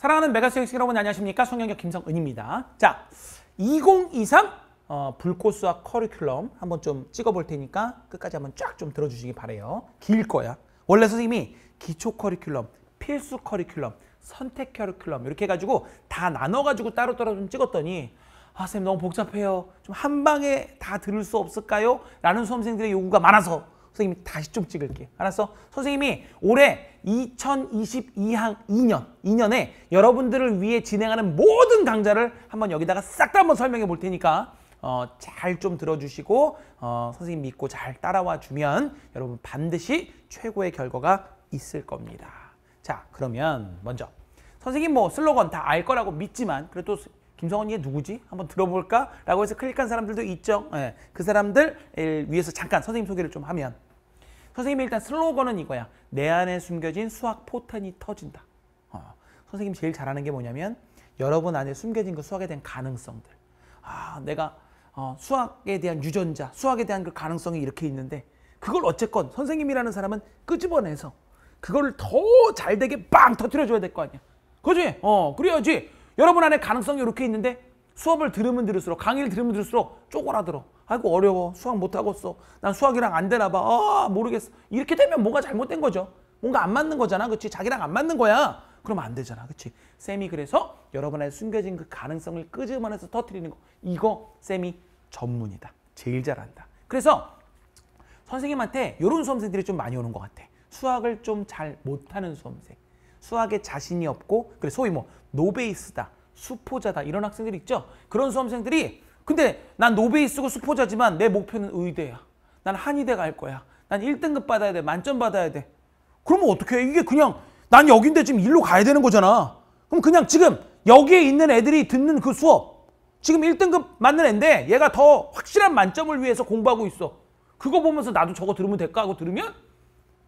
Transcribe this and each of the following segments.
사랑하는 메가수익식 여러분 안녕하십니까? 성경역 김성은입니다. 자, 2023 어, 불꽃수학 커리큘럼 한번 좀 찍어볼 테니까 끝까지 한번 쫙 좀 들어주시기 바래요. 길 거야. 원래 선생님이 기초 커리큘럼, 필수 커리큘럼, 선택 커리큘럼 이렇게 해가지고 다 나눠가지고 따로따로 좀 찍었더니 아, 선생님 너무 복잡해요. 좀 한 방에 다 들을 수 없을까요? 라는 수험생들의 요구가 많아서 선생님이 다시 좀 찍을게요. 알았어? 선생님이 올해 2022학 2년, 2년에 여러분들을 위해 진행하는 모든 강좌를 한번 여기다가 싹 다 한번 설명해 볼 테니까 어, 잘 좀 들어주시고 어, 선생님 믿고 잘 따라와 주면 여러분 반드시 최고의 결과가 있을 겁니다. 자, 그러면 먼저 선생님 뭐 슬로건 다 알 거라고 믿지만 그래도 김성원이 누구지? 한번 들어볼까? 라고 해서 클릭한 사람들도 있죠. 예, 그 사람들 위해서 잠깐 선생님 소개를 좀 하면 선생님의 일단 슬로건은 이거야. 내 안에 숨겨진 수학 포텐이 터진다. 어. 선생님 제일 잘하는 게 뭐냐면 여러분 안에 숨겨진 그 수학에 대한 가능성들. 아, 내가 어, 수학에 대한 유전자, 수학에 대한 그 가능성이 이렇게 있는데 그걸 어쨌건 선생님이라는 사람은 끄집어내서 그걸 더잘 되게 빵 터트려 줘야 될 거 아니야. 그지? 어, 그래야지 여러분 안에 가능성이 이렇게 있는데 수업을 들으면 들을수록 강의를 들으면 들을수록 쪼그라들어. 아이고 어려워 수학 못하고어난 수학이랑 안 되나 봐아 모르겠어 이렇게 되면 뭐가 잘못된 거죠 뭔가 안 맞는 거잖아 그치 자기랑 안 맞는 거야 그러면 안 되잖아 그치 쌤이 그래서 여러분 의 숨겨진 그 가능성을 끄집어내서 터트리는 거 이거 쌤이 전문이다 제일 잘한다 그래서 선생님한테 이런 수험생들이 좀 많이 오는 것 같아 수학을 좀 잘 못하는 수험생 수학에 자신이 없고 그래 소위 뭐 노베이스다 수포자다 이런 학생들이 있죠 그런 수험생들이 근데 난 노베이 쓰고 수포자지만 내 목표는 의대야. 난 한의대 갈 거야. 난 1등급 받아야 돼. 만점 받아야 돼. 그러면 어떻게 해? 이게 그냥 난 여긴데 지금 일로 가야 되는 거잖아. 그럼 그냥 지금 여기에 있는 애들이 듣는 그 수업 지금 1등급 맞는 애인데 얘가 더 확실한 만점을 위해서 공부하고 있어. 그거 보면서 나도 저거 들으면 될까 하고 들으면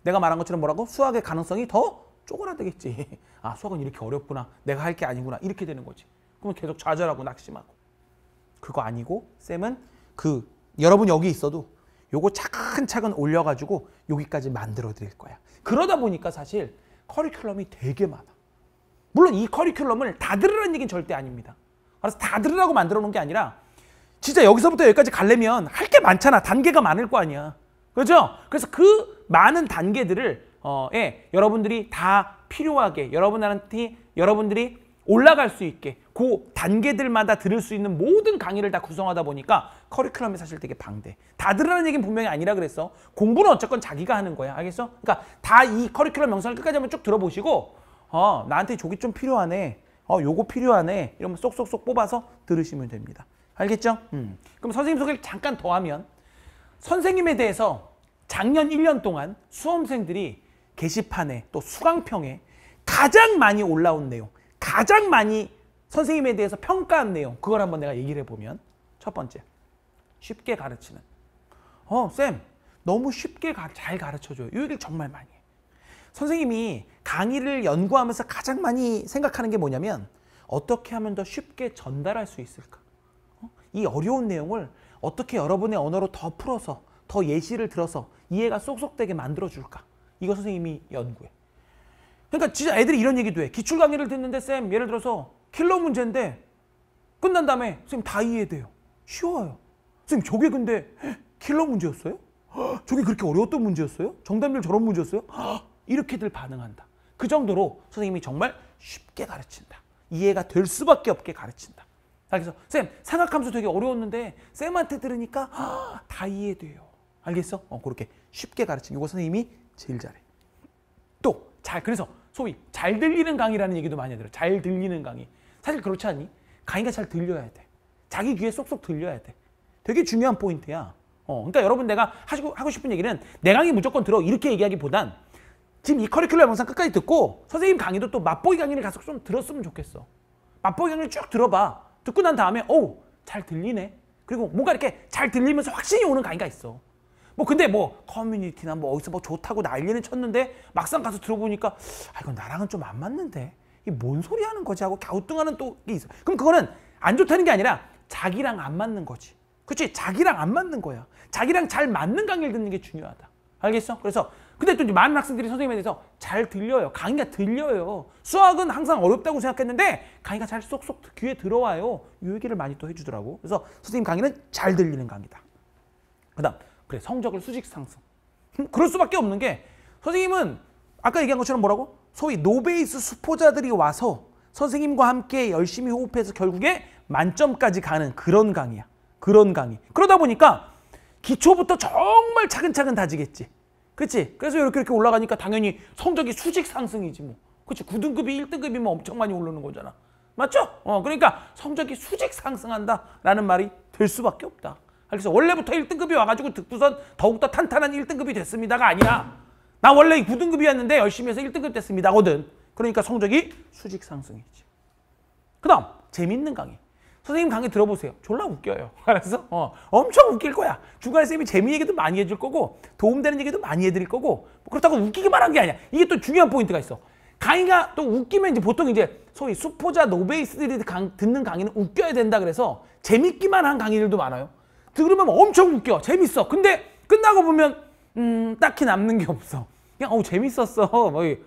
내가 말한 것처럼 뭐라고? 수학의 가능성이 더 쪼그라들겠지. 아 수학은 이렇게 어렵구나. 내가 할 게 아니구나. 이렇게 되는 거지. 그럼 계속 좌절하고 낙심하고. 그거 아니고 쌤은 그 여러분 여기 있어도 요거 차근차근 올려가지고 여기까지 만들어 드릴 거야. 그러다 보니까 사실 커리큘럼이 되게 많아. 물론 이 커리큘럼을 다 들으라는 얘기는 절대 아닙니다. 그래서 다 들으라고 만들어 놓은 게 아니라 진짜 여기서부터 여기까지 가려면 할 게 많잖아. 단계가 많을 거 아니야. 그죠 그래서 그 많은 단계들을 어, 예, 여러분들이 다 필요하게 여러분한테 여러분들이 올라갈 수 있게 그 단계들마다 들을 수 있는 모든 강의를 다 구성하다 보니까 커리큘럼이 사실 되게 방대. 다 들으라는 얘기는 분명히 아니라 그랬어. 공부는 어쨌건 자기가 하는 거야. 알겠어? 그러니까 다 이 커리큘럼 명상을 끝까지 한번 쭉 들어보시고 어, 나한테 저기 좀 필요하네. 어, 요거 필요하네. 이러면 쏙쏙쏙 뽑아서 들으시면 됩니다. 알겠죠? 음. 그럼 선생님 소개를 잠깐 더 하면 선생님에 대해서 작년 1년 동안 수험생들이 게시판에 또 수강평에 가장 많이 올라온 내용, 가장 많이 선생님에 대해서 평가한 내용 그걸 한번 내가 얘기를 해보면 첫 번째 쉽게 가르치는 어 쌤 너무 쉽게 가, 잘 가르쳐줘요 이 얘기를 정말 많이 해 선생님이 강의를 연구하면서 가장 많이 생각하는 게 뭐냐면 어떻게 하면 더 쉽게 전달할 수 있을까 어? 이 어려운 내용을 어떻게 여러분의 언어로 더 풀어서 더 예시를 들어서 이해가 쏙쏙되게 만들어줄까 이거 선생님이 연구해 그러니까 진짜 애들이 이런 얘기도 해 기출 강의를 듣는데 쌤 예를 들어서 킬러 문제인데 끝난 다음에 선생님 다 이해돼요. 쉬워요. 선생님 저게 근데 킬러 문제였어요? 저게 그렇게 어려웠던 문제였어요? 정답률 저런 문제였어요? 이렇게들 반응한다. 그 정도로 선생님이 정말 쉽게 가르친다. 이해가 될 수밖에 없게 가르친다. 알겠어? 쌤, 삼각함수 되게 어려웠는데 쌤한테 들으니까 다 이해돼요. 알겠어? 어, 그렇게 쉽게 가르치는 이거 선생님이 제일 잘해. 또, 잘, 그래서 소위 잘 들리는 강의라는 얘기도 많이 들어요. 잘 들리는 강의. 사실 그렇지 않니? 강의가 잘 들려야 돼. 자기 귀에 쏙쏙 들려야 돼. 되게 중요한 포인트야. 어, 그러니까 여러분 내가 하시고, 하고 싶은 얘기는 내 강의 무조건 들어 이렇게 얘기하기보단 지금 이 커리큘럼 영상 끝까지 듣고 선생님 강의도 또 맛보기 강의를 가서 좀 들었으면 좋겠어. 맛보기 강의를 쭉 들어봐. 듣고 난 다음에 어우 잘 들리네. 그리고 뭔가 이렇게 잘 들리면서 확신이 오는 강의가 있어. 뭐 근데 뭐 커뮤니티나 뭐 어디서 뭐 좋다고 난리는 쳤는데 막상 가서 들어보니까 아 이건 나랑은 좀 안 맞는데 이뭔 소리 하는 거지 하고 갸우뚱하는 또게 있어. 그럼 그거는 안 좋다는 게 아니라 자기랑 안 맞는 거지. 그렇지? 자기랑 안 맞는 거야. 자기랑 잘 맞는 강의를 듣는 게 중요하다. 알겠어? 그래서 근데 또 이제 많은 학생들이 선생님에 대해서 잘 들려요. 강의가 들려요. 수학은 항상 어렵다고 생각했는데 강의가 잘 쏙쏙 귀에 들어와요. 이 얘기를 많이 또 해주더라고. 그래서 선생님 강의는 잘 들리는 강의다. 그 다음 그래 성적을 수직 상승. 그럴 수밖에 없는 게 선생님은 아까 얘기한 것처럼 뭐라고? 소위 노베이스 수포자들이 와서 선생님과 함께 열심히 호흡해서 결국에 만점까지 가는 그런 강의야. 그런 강의. 그러다 보니까 기초부터 정말 차근차근 다지겠지. 그치? 그래서 이렇게 이렇게 올라가니까 당연히 성적이 수직 상승이지 뭐. 그치? 9등급이 1등급이면 뭐 엄청 많이 오르는 거잖아. 맞죠? 어, 그러니까 성적이 수직 상승한다라는 말이 될 수밖에 없다. 그래서 원래부터 1등급이 와가지고 득부선 더욱더 탄탄한 1등급이 됐습니다가 아니야. 나 원래 9등급이었는데 열심히 해서 1등급 됐습니다. 거든. 그러니까 성적이 수직 상승이지. 그 다음, 재밌는 강의. 선생님 강의 들어보세요. 졸라 웃겨요. 알았어? 어, 엄청 웃길 거야. 중간에 쌤이 재미 얘기도 많이 해줄 거고 도움되는 얘기도 많이 해드릴 거고 뭐 그렇다고 웃기기만 한 게 아니야. 이게 또 중요한 포인트가 있어. 강의가 또 웃기면 이제 보통 이제 소위 수포자 노베이스들이 강, 듣는 강의는 웃겨야 된다 그래서 재밌기만 한 강의들도 많아요. 들으면 엄청 웃겨. 재밌어. 근데 끝나고 보면 음, 딱히 남는 게 없어. 그냥 어우 재밌었어. 뭐그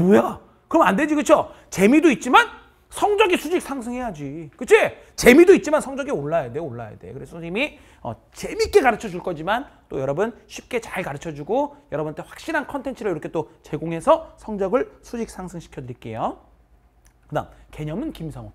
뭐야? 그럼 안 되지 그렇죠? 재미도 있지만 성적이 수직 상승해야지. 그치? 재미도 있지만 성적이 올라야 돼, 올라야 돼. 그래서 선생님이 어, 재밌게 가르쳐 줄 거지만 또 여러분 쉽게 잘 가르쳐 주고 여러분한테 확실한 컨텐츠를 이렇게 또 제공해서 성적을 수직 상승시켜 드릴게요. 그 다음, 개념은 김성호.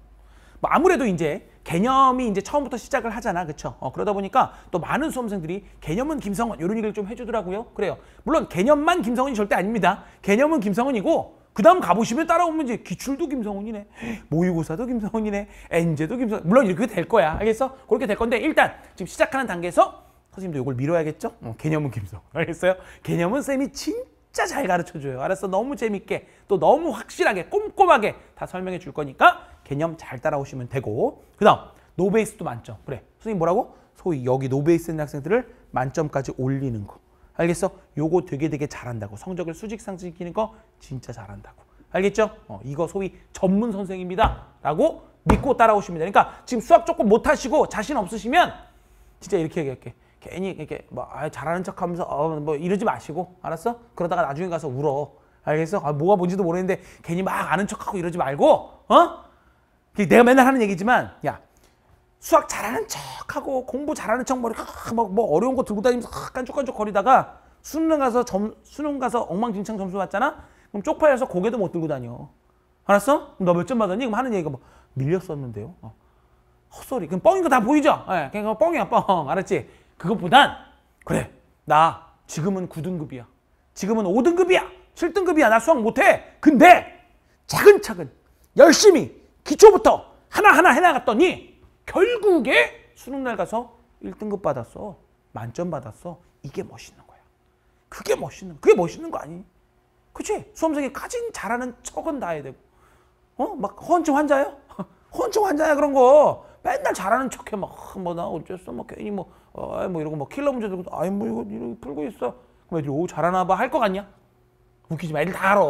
뭐 아무래도 이제 개념이 이제 처음부터 시작을 하잖아 그쵸 어, 그러다 보니까 또 많은 수험생들이 개념은 김성원 이런 얘기를 좀 해주더라고요 그래요 물론 개념만 김성원이 절대 아닙니다 개념은 김성원이고 그 다음 가보시면 따라오면 이제 기출도 김성훈이네 모의고사도 김성훈이네 엔제도 김성훈 물론 이렇게 될 거야 알겠어? 그렇게 될 건데 일단 지금 시작하는 단계에서 선생님도 이걸 미뤄야겠죠 어, 개념은 김성훈 알겠어요? 개념은 쌤이 진짜 잘 가르쳐줘요 알았어? 너무 재밌게 또 너무 확실하게 꼼꼼하게 다 설명해 줄 거니까 개념 잘 따라오시면 되고 그 다음 노베이스도 만점 그래 선생님 뭐라고? 소위 여기 노베이스 있는 학생들을 만점까지 올리는 거 알겠어? 요거 되게 되게 잘한다고 성적을 수직 상승시키는 거 진짜 잘한다고 알겠죠? 어, 이거 소위 전문 선생입니다 라고 믿고 따라오시면 되니까 그러니까 지금 수학 조금 못하시고 자신 없으시면 진짜 이렇게 얘기할게 괜히 이렇게 뭐 아, 잘하는 척하면서 어, 뭐 이러지 마시고 알았어? 그러다가 나중에 가서 울어 알겠어? 아, 뭐가 뭔지도 모르는데 괜히 막 아는 척하고 이러지 말고 어? 그 내가 맨날 하는 얘기지만 야 수학 잘하는 척하고 공부 잘하는 척 머리 막뭐 어려운 거 들고 다니면서 깐죽깐죽 거리다가 수능 가서 점 수능 가서 엉망진창 점수 받잖아. 그럼 쪽팔려서 고개도 못 들고 다녀. 알았어? 너 몇 점 받았니? 그럼 하는 얘기가 뭐 밀렸었는데요. 어. 헛소리. 그럼 뻥인 거 다 보이죠? 예, 네, 그러니까 그냥 뻥이야 뻥. 알았지? 그것보단 그래 나 지금은 9등급이야. 지금은 5등급이야. 7등급이야. 나 수학 못해. 근데 차근차근 열심히 기초부터 하나하나 해나갔더니 결국에 수능날 가서 1등급 받았어. 만점 받았어. 이게 멋있는 거야. 그게 멋있는 그게 멋있는 거 아니? 그치? 수험생이 가진 잘하는 척은 다 해야 되고 어? 막헌언증환자야헌언증 환자야 그런 거 맨날 잘하는 척해 막 뭐 나 어째어막 뭐 괜히 뭐뭐 어, 이뭐 이러고 뭐 킬러 문제 들고 아이 뭐 이거 이렇게 풀고 있어 그럼 애들이 오 잘하나 봐할 거 같냐? 웃기지 마 애들 다 알아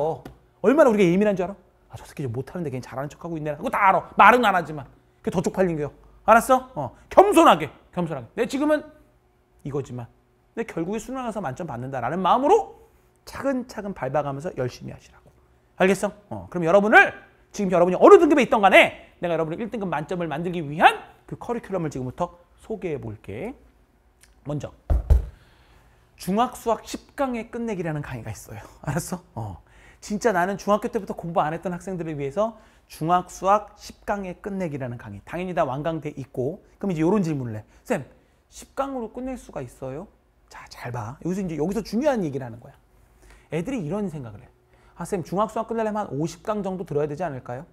얼마나 우리가 예민한 줄 알아? 아, 저 새끼 못하는데 괜히 잘하는 척하고 있네. 그거 다 알아. 말은 안 하지만. 그게 더 쪽팔린 거요. 알았어? 어. 겸손하게. 겸손하게. 내 지금은 이거지만. 내 결국에 순환해서 만점 받는다라는 마음으로 차근차근 밟아가면서 열심히 하시라고. 알겠어? 어. 그럼 여러분을 지금 여러분이 어느 등급에 있던 간에 내가 여러분을 1등급 만점을 만들기 위한 그 커리큘럼을 지금부터 소개해 볼게. 먼저 중학수학 10강의 끝내기라는 강의가 있어요. 알았어? 어. 진짜 나는 중학교 때부터 공부 안 했던 학생들을 위해서 중학 수학 1 0강에 끝내기라는 강의. 당연히 다 완강돼 있고. 그럼 이제 이런 질문을 해. 쌤, 10강으로 끝낼 수가 있어요? 자, 잘 봐. 여기서 이제 여기서 중요한 얘기를 하는 거야. 애들이 이런 생각을 해. 아, 쌤, 중학 수학 끝내려면 한 50강 정도 들어야 되지 않을까요?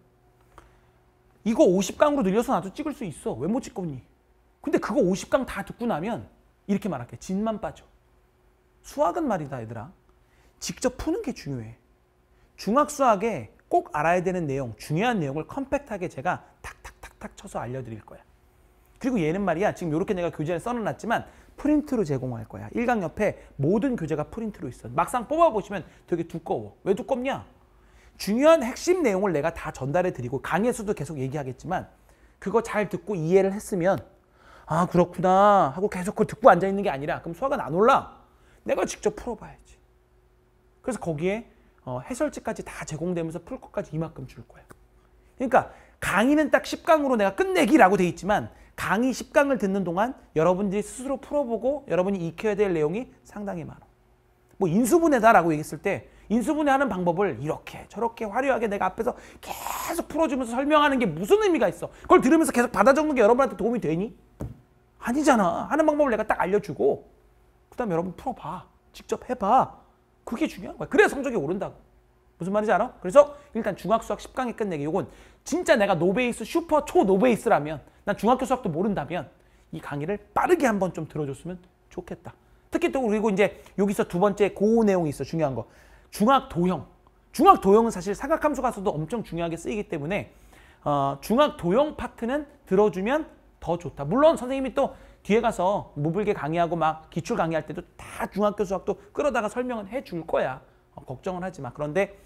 이거 50강으로 늘려서 나도 찍을 수 있어. 왜 못 찍겠니? 근데 그거 50강 다 듣고 나면 이렇게 말할게. 진만 빠져. 수학은 말이다, 얘들아. 직접 푸는 게 중요해. 중학수학에 꼭 알아야 되는 내용, 중요한 내용을 컴팩트하게 제가 탁탁탁탁 쳐서 알려드릴 거야. 그리고 얘는 말이야 지금 이렇게 내가 교재를 써놨지만 프린트로 제공할 거야. 1강 옆에 모든 교재가 프린트로 있어. 막상 뽑아보시면 되게 두꺼워. 왜 두껍냐? 중요한 핵심 내용을 내가 다 전달해 드리고 강의 에서도 계속 얘기하겠지만 그거 잘 듣고 이해를 했으면 아 그렇구나 하고 계속 그걸 듣고 앉아있는 게 아니라 그럼 수학은 안 올라. 내가 직접 풀어봐야지. 그래서 거기에 어, 해설지까지 다 제공되면서 풀 것까지 이만큼 줄거야 그러니까 강의는 딱 10강으로 내가 끝내기라고 돼 있지만 강의 10강을 듣는 동안 여러분들이 스스로 풀어보고 여러분이 익혀야 될 내용이 상당히 많아. 뭐 인수분해다라고 얘기했을 때 인수분해하는 방법을 이렇게 저렇게 화려하게 내가 앞에서 계속 풀어주면서 설명하는 게 무슨 의미가 있어? 그걸 들으면서 계속 받아 적는 게 여러분한테 도움이 되니? 아니잖아. 하는 방법을 내가 딱 알려주고 그 다음에 여러분 풀어봐. 직접 해봐. 그게 중요한 거야. 그래야 성적이 오른다고. 무슨 말인지 알아? 그래서 일단 중학 수학 10강에 끝내기 이건 진짜 내가 노베이스 슈퍼 초 노베이스라면 난 중학교 수학도 모른다면 이 강의를 빠르게 한번 좀 들어줬으면 좋겠다. 특히 또 그리고 이제 여기서 두 번째 고 내용이 있어 중요한 거 중학 도형 중학 도형은 사실 사각함수 가서도 엄청 중요하게 쓰이기 때문에 어, 중학 도형 파트는 들어주면 더 좋다. 물론 선생님이 또 뒤에 가서 무불개 강의하고 막 기출 강의할 때도 다 중학교 수학도 끌어다가 설명은 해줄 거야. 어, 걱정은 하지 마. 그런데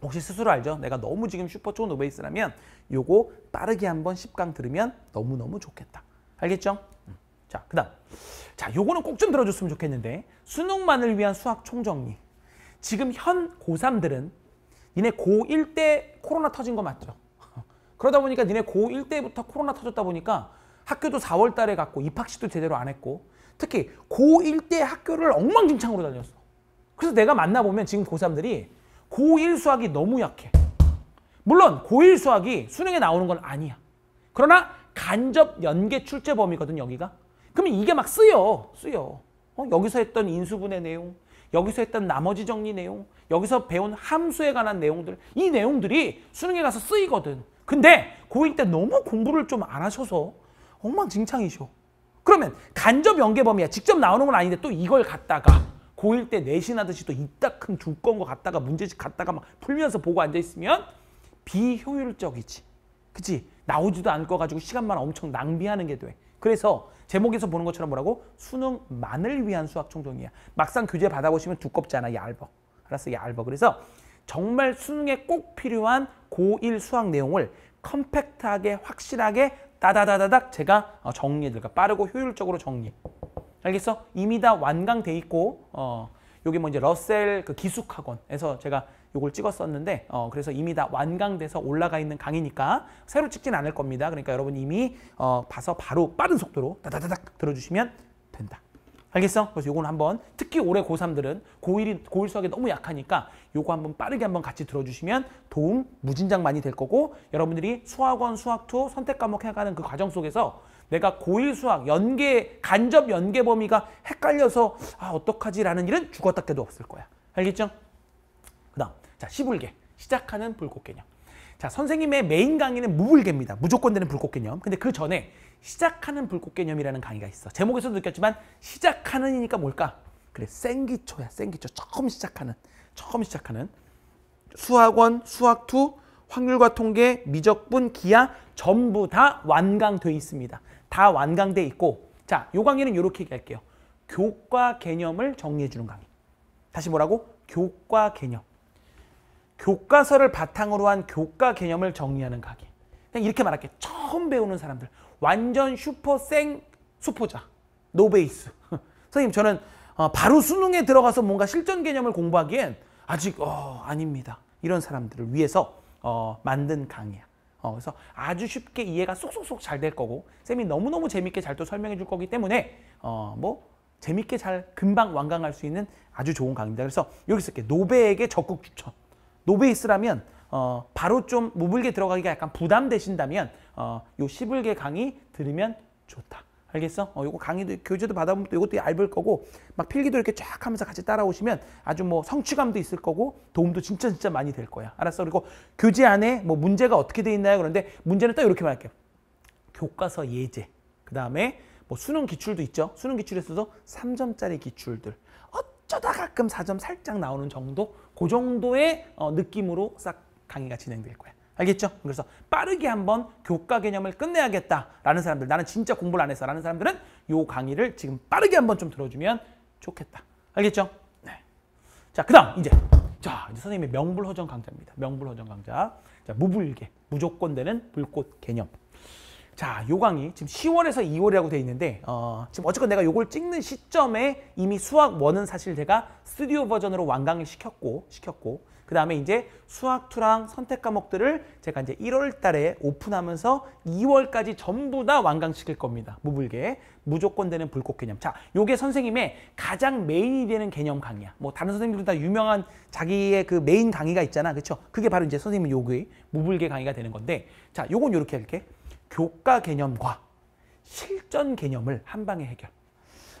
혹시 스스로 알죠? 내가 너무 지금 슈퍼 초노베이스라면 요거 빠르게 한번 10강 들으면 너무너무 좋겠다. 알겠죠? 음. 자, 그 다음. 자, 요거는 꼭 좀 들어줬으면 좋겠는데 수능만을 위한 수학 총정리. 지금 현 고3들은 니네 고1 때 코로나 터진 거 맞죠? 그러다 보니까 니네 고1 때부터 코로나 터졌다 보니까 학교도 4월 달에 갔고 입학식도 제대로 안 했고 특히 고1 때 학교를 엉망진창으로 다녔어. 그래서 내가 만나보면 지금 고3들이 고1 수학이 너무 약해. 물론 고1 수학이 수능에 나오는 건 아니야. 그러나 간접 연계 출제 범위거든 여기가. 그러면 이게 막 쓰여. 쓰여. 어? 여기서 했던 인수분의 내용, 여기서 했던 나머지 정리 내용, 여기서 배운 함수에 관한 내용들 이 내용들이 수능에 가서 쓰이거든. 근데 고1 때 너무 공부를 좀 안 하셔서 엉망진창이죠. 그러면 간접 연계 범위야. 직접 나오는 건 아닌데 또 이걸 갖다가 고1 때 내신하듯이 또이다큰 두꺼운 거 갖다가 문제집 갖다가 막 풀면서 보고 앉아있으면 비효율적이지. 그치? 나오지도 않고 가지고 시간만 엄청 낭비하는 게 돼. 그래서 제목에서 보는 것처럼 뭐라고? 수능만을 위한 수학총정이야. 막상 교재 받아보시면 두껍지 않아. 얇어. 알았어? 얇어. 그래서 정말 수능에 꼭 필요한 고1 수학 내용을 컴팩트하게 확실하게 따다다다닥 제가 어, 정리해드릴까 빠르고 효율적으로 정리. 알겠어? 이미 다 완강돼 있고 어 요게 뭐 이제 러셀 그 기숙학원에서 제가 요걸 찍었었는데 어 그래서 이미 다 완강돼서 올라가 있는 강의니까 새로 찍진 않을 겁니다. 그러니까 여러분 이미 어 봐서 바로 빠른 속도로 따다다닥 들어주시면 된다. 알겠어? 그래서 이거는 한번 특히 올해 고3들은 고1이 고1 수학에 너무 약하니까 요거 한번 빠르게 한번 같이 들어주시면 도움 무진장 많이 될 거고 여러분들이 수학원 수학2 선택 과목 해가는 그 과정 속에서 내가 고1 수학 연계 간접 연계 범위가 헷갈려서 아 어떡하지라는 일은 죽었다 깨도 없을 거야. 알겠죠? 그다음 자 시불계 시작하는 불꽃 개념. 자 선생님의 메인 강의는 무불계입니다. 무조건 되는 불꽃 개념. 근데 그 전에 시작하는 불꽃 개념이라는 강의가 있어. 제목에서도 느꼈지만 시작하는이니까 뭘까? 그래 생기초야 생기초 처음 시작하는 처음 시작하는 수학원 수학투 확률과 통계 미적분 기하 전부 다 완강돼 있습니다. 다 완강돼 있고 자요 강의는 이렇게 얘기할게요. 교과 개념을 정리해 주는 강의. 다시 뭐라고? 교과 개념. 교과서를 바탕으로 한 교과 개념을 정리하는 강의. 그냥 이렇게 말할게. 처음 배우는 사람들, 완전 슈퍼 생 수포자 노베이스 선생님 저는 어, 바로 수능에 들어가서 뭔가 실전 개념을 공부하기엔 아직 어, 아닙니다 이런 사람들을 위해서 어, 만든 강의야 어, 그래서 아주 쉽게 이해가 쏙쏙쏙 잘 될 거고 쌤이 너무너무 재밌게 잘 또 설명해 줄 거기 때문에 어, 뭐 재밌게 잘 금방 완강할 수 있는 아주 좋은 강의다 그래서 여기서 이렇게 노베에게 적극 추천 노베이스라면 어, 바로 좀 무불개 들어가기가 약간 부담되신다면 어, 요 11개 강의 들으면 좋다. 알겠어? 어, 요거 강의도 교재도 받아보면 또 이것도 얇을 거고 막 필기도 이렇게 쫙 하면서 같이 따라오시면 아주 뭐 성취감도 있을 거고 도움도 진짜 진짜 많이 될 거야. 알았어? 그리고 교재 안에 뭐 문제가 어떻게 돼 있나요? 그런데 문제는 또 이렇게 말할게요. 교과서 예제. 그 다음에 뭐 수능 기출도 있죠. 수능 기출에서도 3점짜리 기출들. 어쩌다 가끔 4점 살짝 나오는 정도? 그 정도의 어, 느낌으로 싹 강의가 진행될 거야. 알겠죠? 그래서 빠르게 한번 교과 개념을 끝내야겠다라는 사람들, 나는 진짜 공부를 안 했어라는 사람들은 요 강의를 지금 빠르게 한번 좀 들어주면 좋겠다. 알겠죠? 네. 자, 그다음 이제 자 이제 선생님의 명불허전 강좌입니다. 명불허전 강좌. 자, 무불개 무조건 되는 불꽃 개념. 자, 요 강의 지금 10월에서 2월이라고 돼 있는데 어, 지금 어쨌건 내가 요걸 찍는 시점에 이미 수학 원은 사실 제가 스튜디오 버전으로 완강을 시켰고 시켰고 그 다음에 이제 수학 투랑 선택 과목들을 제가 이제 1월 달에 오픈하면서 2월까지 전부 다 완강시킬 겁니다. 무불개. 무조건 되는 불꽃 개념. 자, 요게 선생님의 가장 메인이 되는 개념 강의야. 뭐 다른 선생님들은 다 유명한 자기의 그 메인 강의가 있잖아. 그쵸 그게 바로 이제 선생님 요구의 무불개 강의가 되는 건데 자, 요건 요렇게 할게. 교과 개념과 실전 개념을 한 방에 해결.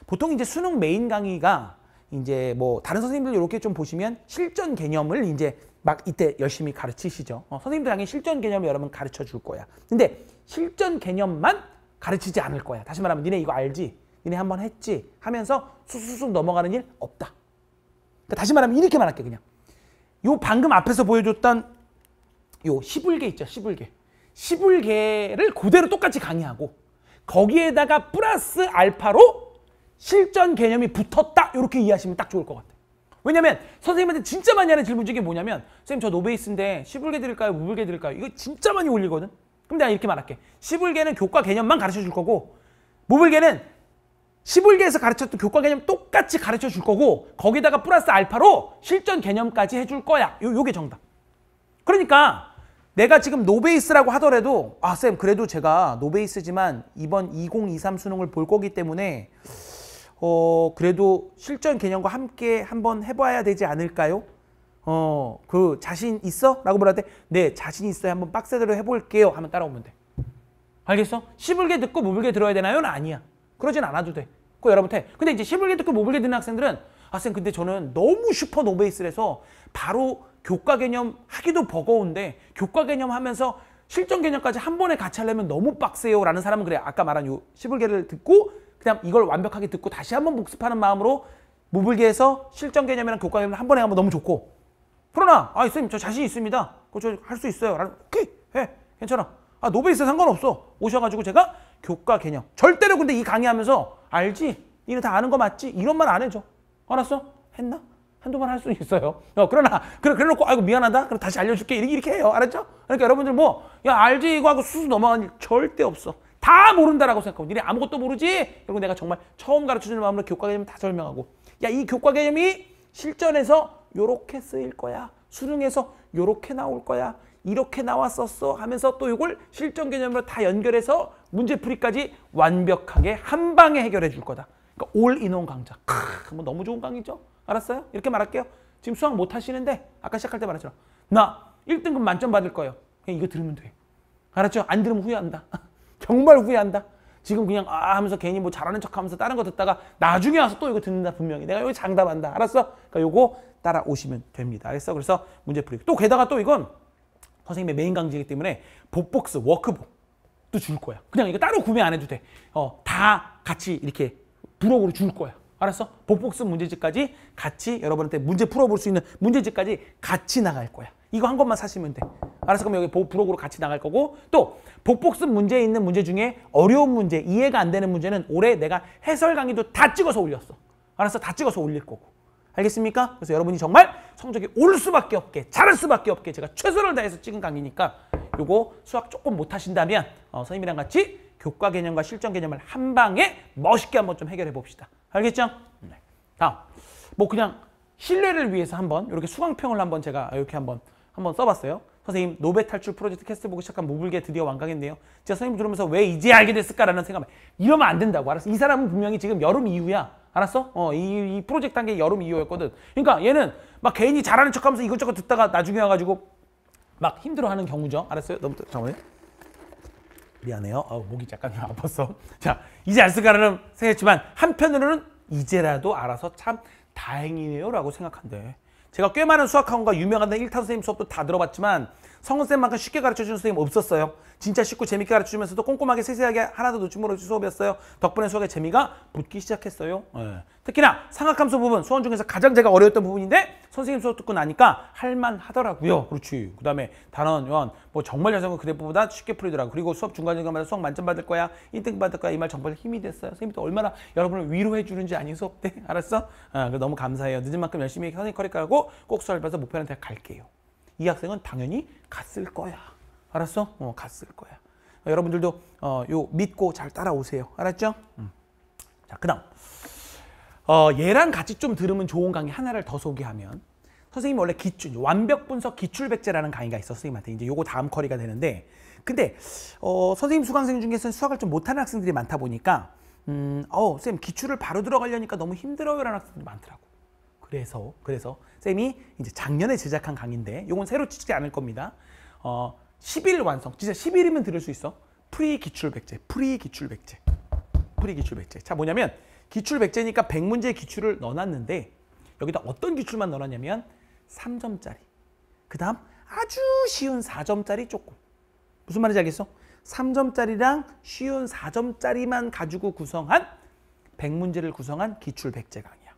보통 이제 수능 메인 강의가 이제 뭐 다른 선생님들 이렇게 좀 보시면 실전 개념을 이제 막 이때 열심히 가르치시죠. 어, 선생님도 당연히 실전 개념을 여러분 가르쳐 줄 거야. 근데 실전 개념만 가르치지 않을 거야. 다시 말하면 니네 이거 알지? 니네 한번 했지? 하면서 쑥쑥쑥 넘어가는 일 없다. 그러니까 다시 말하면 이렇게 말할게 그냥. 요 방금 앞에서 보여줬던 요 시불개 있죠 시불개. 시불개를 그대로 똑같이 강의하고 거기에다가 플러스 알파로 실전 개념이 붙었다 이렇게 이해하시면 딱 좋을 것 같아요. 왜냐면 선생님한테 진짜 많이 하는 질문 중에 뭐냐면 선생님 저 노베이스인데 시불개 드릴까요? 무불개 드릴까요? 이거 진짜 많이 올리거든. 그럼 내가 이렇게 말할게. 시불개는 교과 개념만 가르쳐 줄 거고 무불개는 시불개에서 가르쳤던 교과 개념 똑같이 가르쳐 줄 거고 거기다가 플러스 알파로 실전 개념까지 해줄 거야. 요, 요게 정답. 그러니까 내가 지금 노베이스라고 하더라도 아쌤 그래도 제가 노베이스지만 이번 2023 수능을 볼 거기 때문에 어, 그래도 실전 개념과 함께 한번 해봐야 되지 않을까요? 어, 그 자신 있어? 라고 물을 때, 네, 자신 있어요. 한번 빡세대로 해볼게요. 하면 따라오면 돼. 알겠어? 시불게 듣고 무불게 들어야 되나요 아니야. 그러진 않아도 돼. 그 여러분한테. 근데 이제 시불게 듣고 무불게 듣는 학생들은, 아, 쌤, 근데 저는 너무 슈퍼 노베이스라서 바로 교과 개념 하기도 버거운데, 교과 개념 하면서 실전 개념까지 한 번에 같이 하려면 너무 빡세요. 라는 사람은 그래. 아까 말한 요 시불게를 듣고 그냥 이걸 완벽하게 듣고 다시 한번 복습하는 마음으로 무불기에서 실전 개념이랑 교과 개념을 한 번에 하면 너무 좋고 그러나 아, 선생님, 저 자신 있습니다. 그거 저할 수 있어요. 라는, 오케이. 해. 괜찮아. 아, 노베이스 상관없어. 오셔가지고 제가 교과 개념. 절대로 근데 이 강의하면서 알지? 이는 다 아는 거 맞지? 이런 말 안 해줘. 알았어? 했나? 한두 번 할 수 있어요. 어, 그러나, 그래, 그래 놓고, 아이고, 미안하다. 그럼 다시 알려줄게. 이렇게, 이렇게 해요. 알았죠? 그러니까 여러분들 뭐, 야, 알지? 이거 하고 수수 넘어가니일 절대 없어. 다 모른다라고 생각하고 니네 아무것도 모르지? 그리고 내가 정말 처음 가르쳐주는 마음으로 교과 개념 다 설명하고 야 이 교과 개념이 실전에서 요렇게 쓰일 거야 수능에서 요렇게 나올 거야 이렇게 나왔었어 하면서 또 이걸 실전 개념으로 다 연결해서 문제풀이까지 완벽하게 한 방에 해결해 줄 거다 그러니까 올인원 강좌 크, 뭐 너무 좋은 강의죠 알았어요? 이렇게 말할게요 지금 수학 못 하시는데 아까 시작할 때말했잖아나 1등급 만점 받을 거예요 그냥 이거 들으면 돼 알았죠? 안 들으면 후회한다 정말 후회한다. 지금 그냥 아 하면서 괜히 뭐 잘하는 척하면서 다른 거 듣다가 나중에 와서 또 이거 듣는다 분명히 내가 여기 장담한다 알았어? 그러니까 요거 따라오시면 됩니다 알겠어? 그래서 문제풀이 또 게다가 또 이건 선생님의 메인 강좌이기 때문에 복복스 워크북도 줄 거야 그냥 이거 따로 구매 안 해도 돼어다 같이 이렇게 부록으로 줄 거야 알았어? 복복스 문제집까지 같이 여러분한테 문제 풀어볼 수 있는 문제집까지 같이 나갈 거야 이거 한 것만 사시면 돼 알았어? 그럼 여기 부록으로 같이 나갈 거고 또 복복습 문제에 있는 문제 중에 어려운 문제, 이해가 안 되는 문제는 올해 내가 해설 강의도 다 찍어서 올렸어. 알아서 다 찍어서 올릴 거고. 알겠습니까? 그래서 여러분이 정말 성적이 올 수밖에 없게, 잘할 수밖에 없게 제가 최선을 다해서 찍은 강의니까 요거 수학 조금 못 하신다면 어, 선생님이랑 같이 교과 개념과 실전 개념을 한 방에 멋있게 한번 좀 해결해 봅시다. 알겠죠? 네. 다음. 뭐 그냥 신뢰를 위해서 한번 이렇게 수강평을 한번 제가 이렇게 한번 한번 써봤어요. 선생님 노벨 탈출 프로젝트 캐스트 보고 시작한 모불게 드디어 완강했네요. 제가 선생님 들으면서 왜 이제 알게 됐을까라는 생각 이러면 안 된다고 알았어. 이 사람은 분명히 지금 여름 이후야. 알았어? 어, 이, 이 프로젝트 한게 여름 이후였거든. 그러니까 얘는 막 괜히 잘하는 척하면서 이것저것 듣다가 나중에 와가지고 막 힘들어하는 경우죠. 알았어요? 너무 잠깐만요. 미안해요. 어, 목이 잠깐 아팠어. 자, 이제 알았까라는 생각했지만 한편으로는 이제라도 알아서 참 다행이네요라고 생각한대. 제가 꽤 많은 수학 학원과 유명한 일타 선생님 수업도 다 들어봤지만 성은쌤만큼 쉽게 가르쳐주는 선생님 없었어요. 진짜 쉽고 재밌게 가르쳐주면서도 꼼꼼하게 세세하게 하나도 놓지 모르는 수업이었어요. 덕분에 수업의 재미가 붙기 시작했어요. 네. 특히나 삼각함수 부분 수원 중에서 가장 제가 어려웠던 부분인데 선생님 수업 듣고 나니까 할만하더라고요. 그렇지. 그 다음에 단원, 요원 뭐 정말 여성은 그대보다 쉽게 풀리더라고 요 그리고 수업 중간중간마다 수업 만점 받을 거야. 1등 받을 거야. 이 말 정말 힘이 됐어요. 선생님 또 얼마나 여러분을 위로해 주는지 아닌 수업 때 알았어? 아, 너무 감사해요. 늦은 만큼 열심히 선생님 커리카하고 꼭 수업을 봐서 목표는 대학 갈게요. 이 학생은 당연히 갔을 거야. 알았어? 어, 갔을 거야. 여러분들도 어, 요 믿고 잘 따라오세요. 알았죠? 음. 자, 그다음. 어, 얘랑 같이 좀 들으면 좋은 강의 하나를 더 소개하면 선생님 원래 기출 완벽 분석 기출 백제라는 강의가 있어 선생님한테 이제 요거 다음 커리가 되는데 근데 어, 선생님 수강생 중에서는 수학을 좀 못하는 학생들이 많다 보니까 음, 어, 선생님 기출을 바로 들어가려니까 너무 힘들어요라는 학생들이 많더라고. 그래서 그래서 쌤이 이제 작년에 제작한 강의인데 이건 새로 치지 않을 겁니다. 어, 10일 완성. 진짜 10일이면 들을 수 있어. 프리 기출 백제. 프리 기출 백제. 프리 기출 백제. 자, 뭐냐면 기출 백제니까 100문제 기출을 넣어 놨는데 여기다 어떤 기출만 넣어 놨냐면 3점짜리. 그다음 아주 쉬운 4점짜리 조금. 무슨 말인지 알겠어? 3점짜리랑 쉬운 4점짜리만 가지고 구성한 100문제를 구성한 기출 백제 강의야.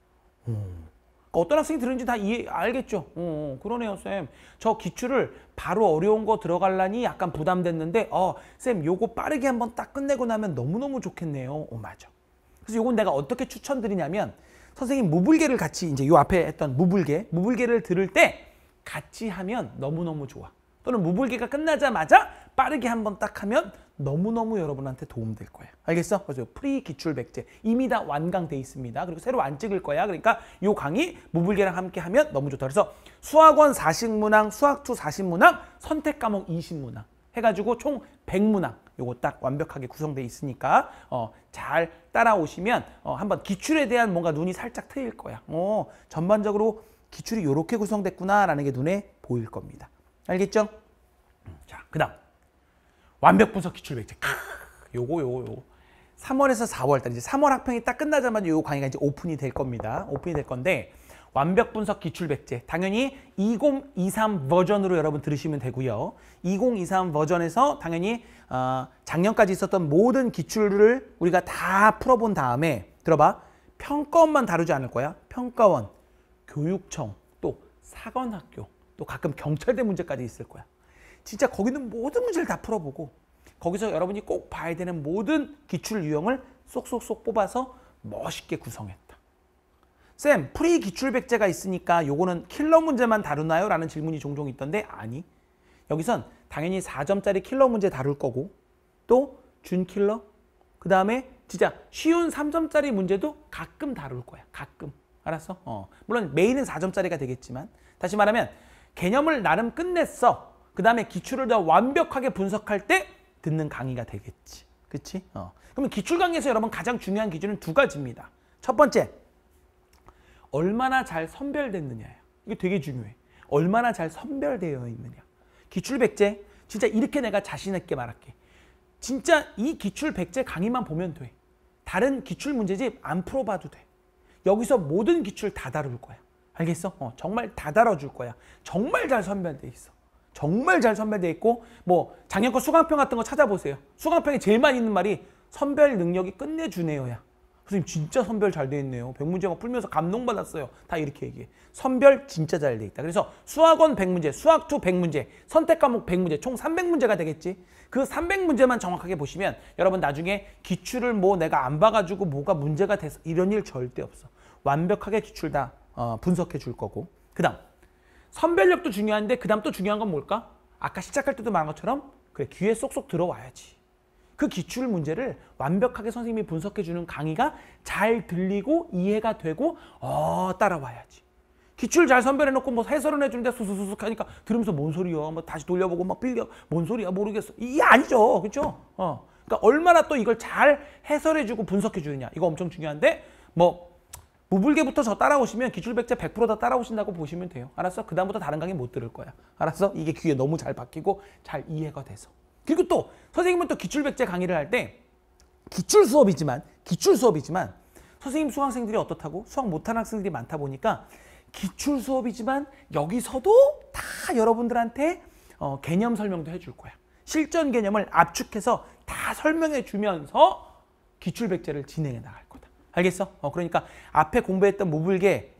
음. 어떤 학생이 들은지 다 이해 알겠죠. 어, 어, 그러네요, 쌤. 저 기출을 바로 어려운 거 들어갈라니 약간 부담됐는데 어, 쌤 요거 빠르게 한번 딱 끝내고 나면 너무너무 좋겠네요. 어, 맞아. 그래서 요건 내가 어떻게 추천드리냐면 선생님 무불개를 같이 이제 요 앞에 했던 무불개, 무불개를 들을 때 같이 하면 너무너무 좋아. 또는 무불개가 끝나자마자 빠르게 한번 딱 하면 너무너무 여러분한테 도움될 거예요. 알겠어? 그래서 프리 기출 백제 이미 다 완강돼 있습니다. 그리고 새로 안 찍을 거야. 그러니까 요 강의 무불개랑 함께 하면 너무 좋다. 그래서 수학원 40문항, 수학2 40문항, 선택 과목 20문항 해가지고 총 100문항 요거 딱 완벽하게 구성돼 있으니까 어, 잘 따라오시면 어, 한번 기출에 대한 뭔가 눈이 살짝 트일 거야. 어, 전반적으로 기출이 요렇게 구성됐구나라는 게 눈에 보일 겁니다. 알겠죠? 음, 자, 그 다음. 완벽 분석 기출 백제. 크, 요거 요거 요거. 3월에서 4월달 이제 3월 학평이 딱 끝나자마자 요 강의가 이제 오픈이 될 겁니다. 오픈이 될 건데 완벽 분석 기출 백제 당연히 2023 버전으로 여러분 들으시면 되고요. 2023 버전에서 당연히 어, 작년까지 있었던 모든 기출을 우리가 다 풀어본 다음에 들어봐 평가원만 다루지 않을 거야. 평가원, 교육청, 또 사관학교, 또 가끔 경찰대 문제까지 있을 거야. 진짜 거기 있는 모든 문제를 다 풀어보고 거기서 여러분이 꼭 봐야 되는 모든 기출 유형을 쏙쏙쏙 뽑아서 멋있게 구성했다. 쌤, 프리 기출 백제가 있으니까 요거는 킬러 문제만 다루나요? 라는 질문이 종종 있던데 아니. 여기선 당연히 4점짜리 킬러 문제 다룰 거고 또 준킬러 그 다음에 진짜 쉬운 3점짜리 문제도 가끔 다룰 거야. 가끔. 알았어? 어. 물론 메인은 4점짜리가 되겠지만 다시 말하면 개념을 나름 끝냈어. 그 다음에 기출을 더 완벽하게 분석할 때 듣는 강의가 되겠지. 그치? 어. 그러면 기출 강의에서 여러분 가장 중요한 기준은 두 가지입니다. 첫 번째, 얼마나 잘 선별됐느냐예요. 이게 되게 중요해. 얼마나 잘 선별되어 있느냐. 기출 백제, 진짜 이렇게 내가 자신 있게 말할게. 진짜 이 기출 백제 강의만 보면 돼. 다른 기출 문제집 안 풀어봐도 돼. 여기서 모든 기출 다 다룰 거야. 알겠어? 어, 정말 다 다뤄줄 거야. 정말 잘 선별돼 있어. 정말 잘 선별돼 있고 뭐 작년 거 수강평 같은 거 찾아보세요. 수강평에 제일 많이 있는 말이 선별 능력이 끝내주네요야. 선생님 진짜 선별 잘 돼 있네요. 백문제 막 풀면서 감동받았어요. 다 이렇게 얘기해. 선별 진짜 잘 돼 있다. 그래서 수학원 백문제 수학 2 백문제 선택 과목 백문제총 3 0 0 문제가 되겠지. 그3 0 0 문제만 정확하게 보시면 여러분 나중에 기출을 뭐 내가 안 봐가지고 뭐가 문제가 돼서 이런 일 절대 없어. 완벽하게 기출 다 어, 분석해 줄 거고. 그 다음 선별력도 중요한데 그 다음 또 중요한 건 뭘까? 아까 시작할 때도 말한 것처럼 그래 귀에 쏙쏙 들어와야지. 그 기출 문제를 완벽하게 선생님이 분석해주는 강의가 잘 들리고 이해가 되고 어 따라와야지. 기출 잘 선별해놓고 뭐 해설은 해주는데 수수수숙 하니까 들으면서 뭔 소리야? 뭐 다시 돌려보고 막 빌려 뭔 소리야? 모르겠어. 이게 아니죠, 그렇죠? 어, 그러니까 얼마나 또 이걸 잘 해설해주고 분석해주느냐 이거 엄청 중요한데 뭐 무불개부터 저 따라오시면 기출백제 100%다 따라오신다고 보시면 돼요. 알았어? 그 다음부터 다른 강의 못 들을 거야. 알았어? 이게 귀에 너무 잘 박히고 잘 이해가 돼서. 그리고 또 선생님은 또 기출백제 강의를 할 때 기출 수업이지만 기출 수업이지만 선생님 수강생들이 어떻다고 수학 못하는 학생들이 많다 보니까 기출 수업이지만 여기서도 다 여러분들한테 어, 개념 설명도 해줄 거야. 실전 개념을 압축해서 다 설명해 주면서 기출백제를 진행해 나갈 거다. 알겠어? 어, 그러니까 앞에 공부했던 무불계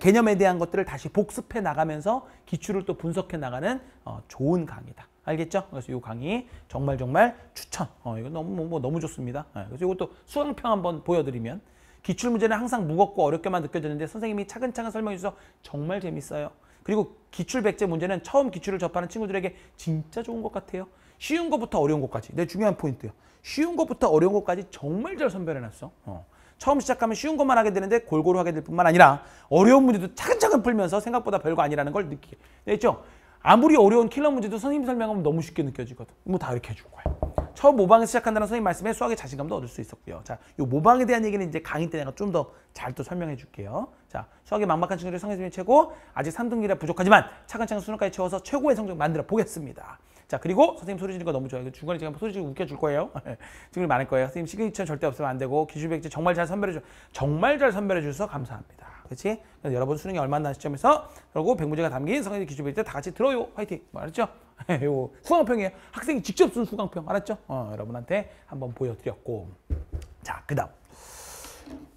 개념에 대한 것들을 다시 복습해 나가면서 기출을 또 분석해 나가는 어, 좋은 강의다. 알겠죠? 그래서 이 강의 정말 정말 추천. 어, 이거 너무 뭐, 뭐 너무 좋습니다. 예, 그래서 이것도 수강평 한번 보여드리면 기출 문제는 항상 무겁고 어렵게만 느껴지는데 선생님이 차근차근 설명해 주셔서 정말 재밌어요. 그리고 기출 백제 문제는 처음 기출을 접하는 친구들에게 진짜 좋은 것 같아요. 쉬운 것부터 어려운 것까지. 내 중요한 포인트요. 쉬운 것부터 어려운 것까지 정말 잘 선별해놨어. 어. 처음 시작하면 쉬운 것만 하게 되는데 골고루 하게 될 뿐만 아니라 어려운 문제도 차근차근 풀면서 생각보다 별거 아니라는 걸 느끼게 되죠. 아무리 어려운 킬러 문제도 선생님 설명하면 너무 쉽게 느껴지거든. 뭐 다 이렇게 해줄 거야. 처음 모방에 시작한다는 선생님 말씀에 수학의 자신감도 얻을 수 있었고요. 자, 이 모방에 대한 얘기는 이제 강의 때 내가 좀 더 잘 또 설명해 줄게요. 자, 수학에 막막한 친구들 성적이 최고, 아직 3등기라 부족하지만 차근차근 수능까지 채워서 최고의 성적 만들어 보겠습니다. 자, 그리고 선생님 소리 지르는 거 너무 좋아요. 중간에 제가 소리 지르고 웃겨줄 거예요. 지금 많을 거예요. 선생님 시그니처 절대 없으면 안 되고 기술백지 정말 잘 선별해 줘 정말 잘 선별해 주셔서 감사합니다. 그렇지? 여러분 수능이 얼마 나 시점에서 그리고 백문제가 담긴 성인 기술백지 다 같이 들어요. 화이팅. 뭐, 알았죠? 요 수강평이에요. 학생이 직접 쓴 수강평 알았죠? 어, 여러분한테 한번 보여드렸고 자, 그다음.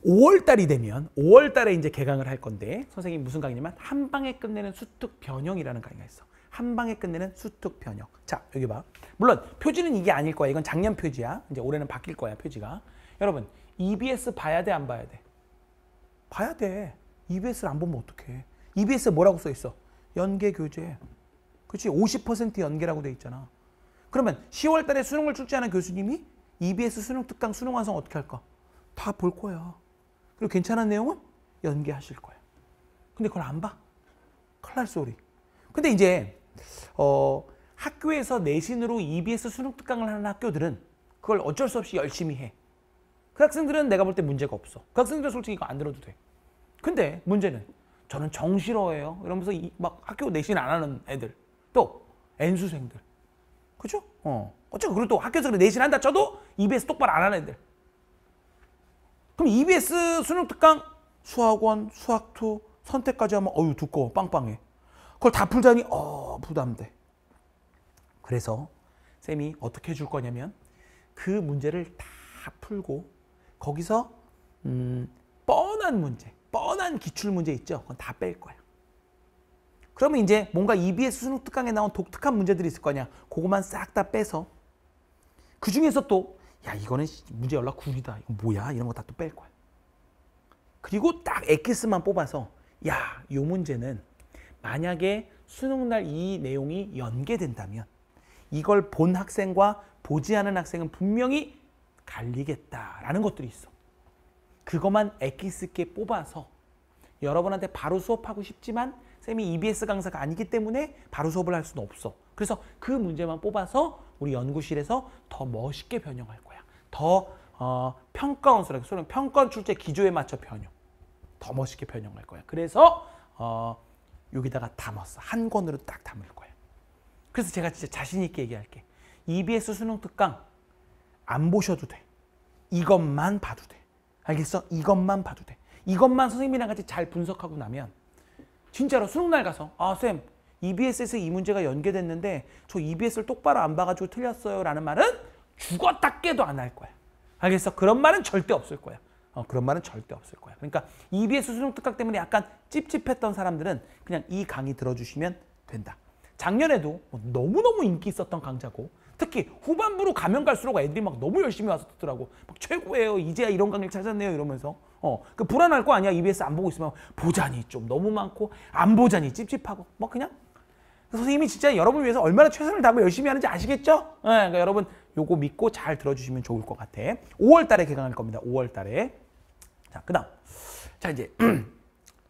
5월 달이 되면 5월 달에 이제 개강을 할 건데 선생님 무슨 강의냐면 한 방에 끝내는 수특 변형이라는 강의가 있어. 한 방에 끝내는 수특 변형. 자, 여기 봐. 물론 표지는 이게 아닐 거야. 이건 작년 표지야. 이제 올해는 바뀔 거야, 표지가. 여러분, EBS 봐야 돼, 안 봐야 돼? 봐야 돼. EBS를 안 보면 어떡해. EBS 뭐라고 써 있어? 연계 교재. 그렇지? 50% 연계라고 돼 있잖아. 그러면 10월 달에 수능을 출제하는 교수님이 EBS 수능 특강 수능 완성 어떻게 할까? 다 볼 거야. 그리고 괜찮은 내용은 연계하실 거야. 근데 그걸 안 봐. 칼날 소리. 근데 이제 어, 학교에서 내신으로 EBS 수능 특강을 하는 학교들은 그걸 어쩔 수 없이 열심히 해. 그 학생들은 내가 볼 때 문제가 없어. 그 학생들은 솔직히 이거 안 들어도 돼. 근데 문제는 저는 정시어해요 이러면서 이, 막 학교 내신 안 하는 애들. 또 N수생들. 그죠? 어. 어쩌고 그리고 또 학교에서 내신 한다 쳐도 EBS 똑바로 안 하는 애들. 그럼 EBS 수능 특강 수학원, 수학투, 선택까지 하면 어유 두꺼워 빵빵해. 그걸 다 풀자니 어 부담돼. 그래서 쌤이 어떻게 해줄 거냐면 그 문제를 다 풀고 거기서 음, 뻔한 문제, 뻔한 기출 문제 있죠? 그건 다뺄 거야. 그러면 이제 뭔가 EBS 수능 특강에 나온 독특한 문제들이 있을 거냐? 그것만 싹 다 빼서 그 중에서 또 야 이거는 문제 연락 군이다 이거 뭐야? 이런 거 다 또 뺄 거야. 그리고 딱 엑기스만 뽑아서 야, 요 문제는 만약에 수능 날 이 내용이 연계된다면 이걸 본 학생과 보지 않은 학생은 분명히 갈리겠다라는 것들이 있어. 그것만 애기스게 뽑아서 여러분한테 바로 수업하고 싶지만 쌤이 EBS 강사가 아니기 때문에 바로 수업을 할 수는 없어. 그래서 그 문제만 뽑아서 우리 연구실에서 더 멋있게 변형할 거야. 더 어, 평가원수라고 평가 출제 기조에 맞춰 변형. 더 멋있게 변형할 거야. 그래서 어, 여기다가 담았어. 한 권으로 딱 담을 거야. 그래서 제가 진짜 자신 있게 얘기할게. EBS 수능 특강 안 보셔도 돼. 이것만 봐도 돼. 알겠어? 이것만 봐도 돼. 이것만 선생님이랑 같이 잘 분석하고 나면 진짜로 수능날 가서 아 쌤, EBS에서 이 문제가 연계됐는데 저 EBS를 똑바로 안 봐가지고 틀렸어요 라는 말은 죽었다 깨도 안 할 거야. 알겠어? 그런 말은 절대 없을 거야. 어, 그런 말은 절대 없을 거예요. 그러니까 EBS 수능 특강 때문에 약간 찝찝했던 사람들은 그냥 이 강의 들어주시면 된다. 작년에도 뭐 너무너무 인기 있었던 강좌고 특히 후반부로 가면 갈수록 애들이 막 너무 열심히 와서 듣더라고. 막 최고예요. 이제야 이런 강의를 찾았네요. 이러면서. 어, 그 불안할 거 아니야. EBS 안 보고 있으면 보자니 좀 너무 많고 안 보자니 찝찝하고 뭐 그냥 선생님이 진짜 여러분 위해서 얼마나 최선을 다하고 열심히 하는지 아시겠죠? 네, 그러니까 여러분 요거 믿고 잘 들어주시면 좋을 것 같아. 5월 달에 개강할 겁니다. 5월 달에. 자, 그 다음. 자, 이제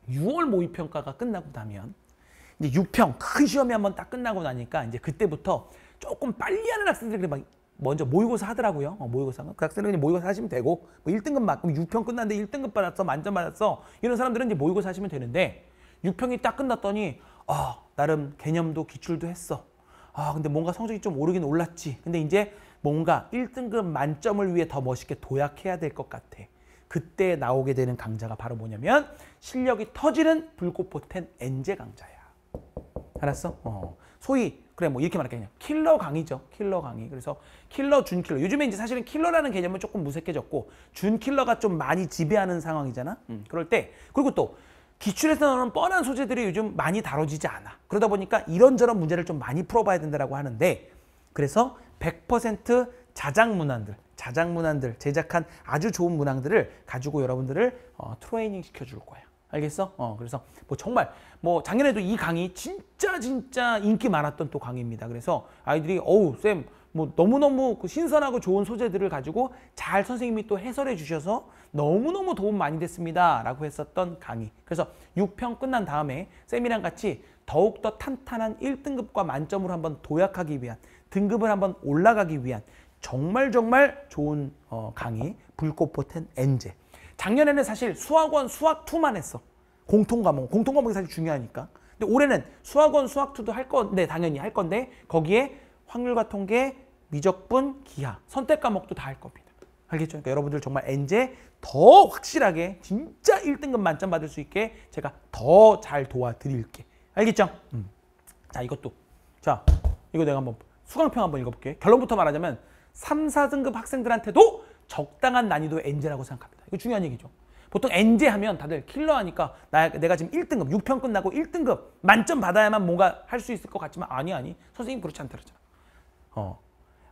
6월 모의평가가 끝나고 나면 이제 6평 큰 시험이 한 번 딱 끝나고 나니까 이제 그때부터 조금 빨리 하는 학생들이 막 먼저 모의고사 하더라고요. 어, 모의고사 하그 학생들은 모의고사 하시면 되고 뭐1등급 맞고 6평 끝났는데 1등급 받았어 만점 받았어 이런 사람들은 이제 모의고사 하시면 되는데 6평이 딱 끝났더니 아 나름 개념도 기출도 했어. 아 근데 뭔가 성적이 좀 오르긴 올랐지. 근데 이제 뭔가 1등급 만점을 위해 더 멋있게 도약해야 될 것 같아. 그때 나오게 되는 강자가 바로 뭐냐면 실력이 터지는 불꽃포텐 엔제 강자야. 알았어? 어. 소위 그래 뭐 이렇게 말할게 그냥 킬러 강의죠. 킬러 강의. 그래서 킬러 준킬러. 요즘에 이제 사실은 킬러라는 개념은 조금 무색해졌고 준킬러가 좀 많이 지배하는 상황이잖아. 음. 그럴 때 그리고 또 기출에서 나오는 뻔한 소재들이 요즘 많이 다뤄지지 않아. 그러다 보니까 이런저런 문제를 좀 많이 풀어봐야 된다고 하는데 그래서 100% 자작 문안들 자작 문안들 제작한 아주 좋은 문항들을 가지고 여러분들을 어, 트레이닝 시켜줄 거야. 알겠어? 어, 그래서 뭐 정말 뭐 작년에도 이 강의 진짜 진짜 인기 많았던 또 강의입니다. 그래서 아이들이 어우 쌤 뭐 너무너무 그 신선하고 좋은 소재들을 가지고 잘 선생님이 또 해설해 주셔서 너무너무 도움 많이 됐습니다. 라고 했었던 강의. 그래서 6평 끝난 다음에 쌤이랑 같이 더욱더 탄탄한 1등급과 만점으로 한번 도약하기 위한 등급을 한번 올라가기 위한 정말 정말 좋은 어, 강의 불꽃포텐 엔제 작년에는 사실 수학원 수학2만 했어 공통과목 공통과목이 사실 중요하니까 근데 올해는 수학원 수학2도 할 건데 네, 당연히 할 건데 거기에 확률과 통계 미적분 기하 선택 과목도 다 할 겁니다 알겠죠? 그러니까 여러분들 정말 엔제 더 확실하게 진짜 1등급 만점 받을 수 있게 제가 더 잘 도와드릴게 알겠죠? 음. 자 이것도 자 이거 내가 한번 수강평 한번 읽어볼게. 요 결론부터 말하자면 3, 4등급 학생들한테도 적당한 난이도의 엔제라고 생각합니다. 이거 중요한 얘기죠. 보통 엔제 하면 다들 킬러 하니까 나, 내가 지금 1등급, 6평 끝나고 1등급 만점 받아야만 뭔가 할 수 있을 것 같지만 아니 아니 선생님 그렇지 않다 그랬잖 어.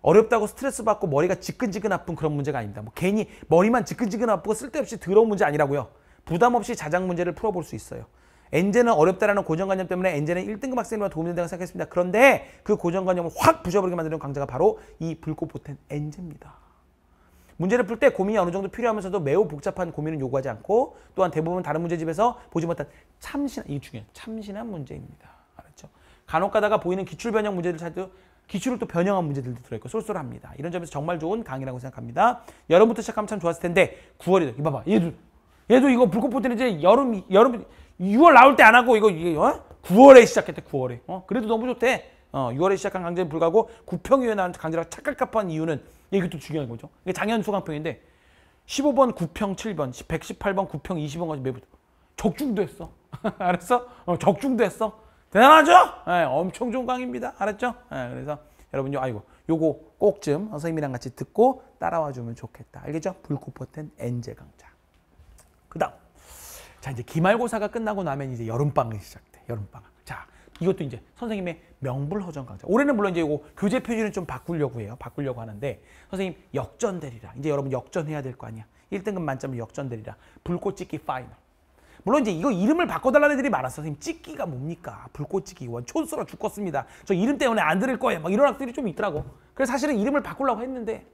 어렵다고 스트레스 받고 머리가 지끈지끈 아픈 그런 문제가 아닙니다. 뭐 괜히 머리만 지끈지끈 아프고 쓸데없이 더러운 문제 아니라고요. 부담 없이 자작 문제를 풀어볼 수 있어요. 엔제는 어렵다라는 고정관념 때문에 엔제는 1등급 학생들만 도움이 된다고 생각했습니다. 그런데 그 고정관념을 확 부셔버리게 만드는 강자가 바로 이불꽃보탠 엔제입니다. 문제를 풀 때 고민이 어느 정도 필요하면서도 매우 복잡한 고민을 요구하지 않고 또한 대부분 다른 문제집에서 보지 못한 참신한, 이 중요한 참신한 문제입니다. 알았죠? 간혹 가다가 보이는 기출변형 문제들 찾도 기출을 또 변형한 문제들도 들어있고 쏠쏠합니다. 이런 점에서 정말 좋은 강의라고 생각합니다. 여름부터 시작하면 참 좋았을 텐데 9월이죠 이봐봐 얘도 얘도 이거 불꽃 보탠 이제 여름 여름 6월 나올 때 안 하고 이거 이게 어? 9월에 시작했대 9월에 어 그래도 너무 좋대 어 6월에 시작한 강제는 불구하고 구평 위후에 나온 강제라 착각값한 이유는 이것도 중요한 거죠 이게 작년 수강평인데 15번 구평 7번 118번 구평 20번까지 매부 적중됐어 알았어? 어, 적중됐어 대단하죠? 네, 엄청 좋은 강입니다 의 알았죠? 네, 그래서 여러분 요 아이고 요거 꼭 좀 선생님이랑 같이 듣고 따라와 주면 좋겠다 알겠죠? 불코포텐 엔제 강좌 그 다음 자 이제 기말고사가 끝나고 나면 이제 여름방학이 시작돼. 여름방학. 자 이것도 이제 선생님의 명불허전 강좌. 올해는 물론 이제 이거 교재 표준을좀 바꾸려고 해요. 바꾸려고 하는데 선생님 역전되리라. 이제 여러분 역전해야 될 거 아니야. 1등급 만점을 역전되리라. 불꽃 찍기 파이널. 물론 이제 이거 이름을 바꿔달라는 애들이 많았어. 선생님 찍기가 뭡니까? 불꽃찍기 원 촌스러 죽겠습니다. 저 이름 때문에 안 들을 거예요. 막 이런 학들이 생좀 있더라고. 그래서 사실은 이름을 바꾸려고 했는데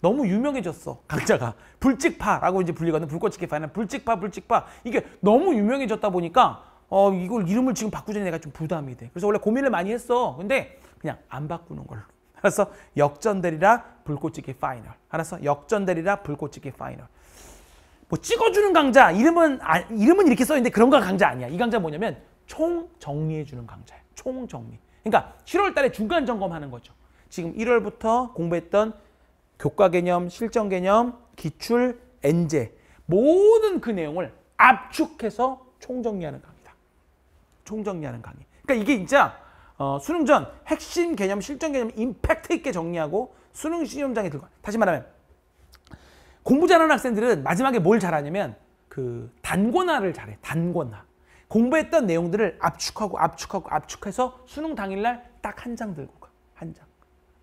너무 유명해졌어 각자가 불직파라고 이제 불리거든 불꽃치기 파는 불직파 불직파 이게 너무 유명해졌다 보니까 어 이걸 이름을 지금 바꾸자니 내가 좀 부담이 돼 그래서 원래 고민을 많이 했어 근데 그냥 안 바꾸는 걸로 알았어 역전되리라 불꽃치기 파이널 알았어 역전되리라 불꽃치기 파이널 뭐 찍어주는 강자 이름은 아, 이름은 이렇게 써있는데 그런 건 강자 아니야 이 강자 뭐냐면 총 정리해주는 강자야 총 정리 그러니까 7월 달에 중간 점검하는 거죠 지금 1월부터 공부했던 교과 개념, 실전 개념, 기출, 엔제 모든 그 내용을 압축해서 총정리하는 강의다. 총정리하는 강의. 그러니까 이게 진짜 어, 수능 전 핵심 개념, 실전 개념 임팩트 있게 정리하고 수능 시험장에 들고 다시 말하면 공부 잘하는 학생들은 마지막에 뭘 잘하냐면 그 단권화를 잘해. 단권화. 공부했던 내용들을 압축하고 압축하고 압축해서 수능 당일날 딱 한 장 들고 가. 한 장.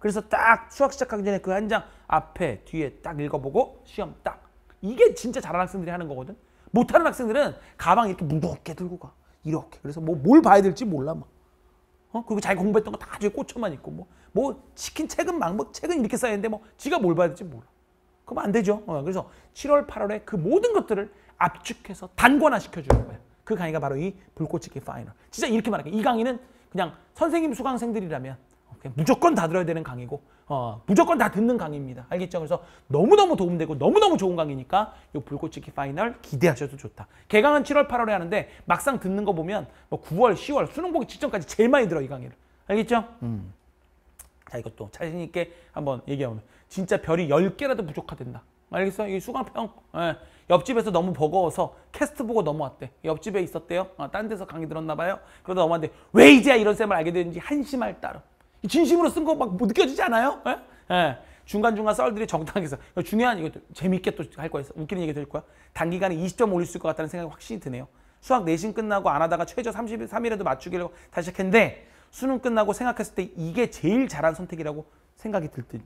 그래서 딱 수학 시작하기 전에 그 한 장 앞에 뒤에 딱 읽어보고 시험 딱. 이게 진짜 잘하는 학생들이 하는 거거든. 못하는 학생들은 가방 이렇게 무겁게 들고 가. 이렇게. 그래서 뭐 뭘 봐야 될지 몰라 막. 어? 그리고 자기 공부했던 거다 뒤에 꽂혀만 있고 뭐. 뭐치킨 책은 막, 뭐 책은 이렇게 쌓였는데 뭐 지가 뭘 봐야 될지 몰라. 그럼 안 되죠. 어, 그래서 7월, 8월에 그 모든 것들을 압축해서 단권화 시켜주는 거예요. 그 강의가 바로 이 불꽃치기 파이널. 진짜 이렇게 말할게이 강의는 그냥 선생님 수강생들이라면 무조건 다 들어야 되는 강의고 어, 무조건 다 듣는 강의입니다. 알겠죠? 그래서 너무너무 도움되고 너무너무 좋은 강의니까 요 불꽃치기 파이널 기대하셔도 좋다. 개강은 7월 8월에 하는데 막상 듣는 거 보면 뭐 9월 10월 수능 보기 직전까지 제일 많이 들어 이 강의를. 알겠죠? 음. 자 이것도 자신 있게 한번 얘기하면 해 진짜 별이 10개라도 부족하된다. 알겠어이 수강평 예. 옆집에서 너무 버거워서 캐스트 보고 넘어왔대. 옆집에 있었대요. 아, 딴 데서 강의 들었나 봐요. 그러다 넘어왔는데 왜 이제야 이런 쌤을 알게 되는지 한심할 따름. 진심으로 쓴 거막 뭐 느껴지지 않아요? 예? 예. 중간중간 썰들이 정당해서 중요한 이것도 재밌게 또 할 거예요. 웃기는 얘기 들을 거야. 단기간에 20점 올릴 수 있을 것 같다는 생각이 확실히 드네요. 수학 내신 끝나고 안 하다가 최저 33일에도 맞추기로 다시 시작했는데 수능 끝나고 생각했을 때 이게 제일 잘한 선택이라고 생각이 들 듯요.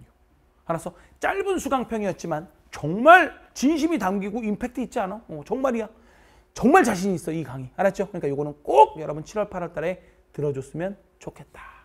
알아서 짧은 수강평이었지만 정말 진심이 담기고 임팩트 있지 않아? 어, 정말이야. 정말 자신 있어 이 강의. 알았죠? 그러니까 이거는 꼭 여러분 7월 8월 달에 들어줬으면 좋겠다.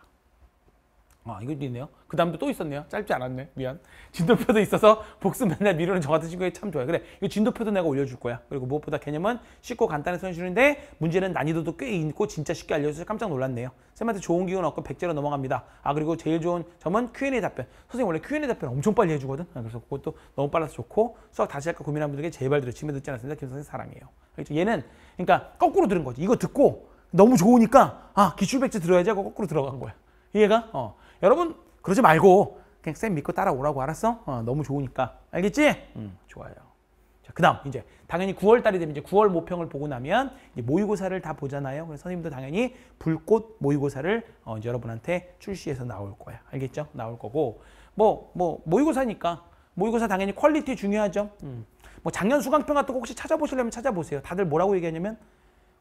아 이것도 있네요. 그 다음도 또 있었네요. 짧지 않았네. 미안. 진도표도 있어서 복습 맨날 미루는 저 같은 친구에 참 좋아요. 그래 이거 진도표도 내가 올려줄 거야. 그리고 무엇보다 개념은 쉽고 간단해서 해주는데 문제는 난이도도 꽤 있고 진짜 쉽게 알려줘서 깜짝 놀랐네요. 쌤한테 좋은 기운 얻고 백제로 넘어갑니다. 아 그리고 제일 좋은 점은 Q&A 답변. 선생님 원래 Q&A 답변 엄청 빨리 해주거든. 아, 그래서 그것도 너무 빨라서 좋고 수학 다시 할까 고민한 분들에게 제발 들어 집에 듣지 않았습니다. 김 선생 사랑해요. 그렇죠? 얘는 그러니까 거꾸로 들은 거지. 이거 듣고 너무 좋으니까 아 기출백제 들어야지 하고 거꾸로 들어간 거야. 이해가? 어. 여러분 그러지 말고 그냥 쌤 믿고 따라오라고 알았어? 어, 너무 좋으니까 알겠지? 음, 좋아요. 자, 그다음 이제 당연히 9월 달이 되면 이제 9월 모평을 보고 나면 모의고사를 다 보잖아요. 그래서 선생님도 당연히 불꽃 모의고사를 어, 여러분한테 출시해서 나올 거야. 알겠죠? 나올 거고 뭐뭐 뭐 모의고사니까 모의고사 당연히 퀄리티 중요하죠. 음. 뭐 작년 수강평 같은 거 혹시 찾아보시려면 찾아보세요. 다들 뭐라고 얘기하냐면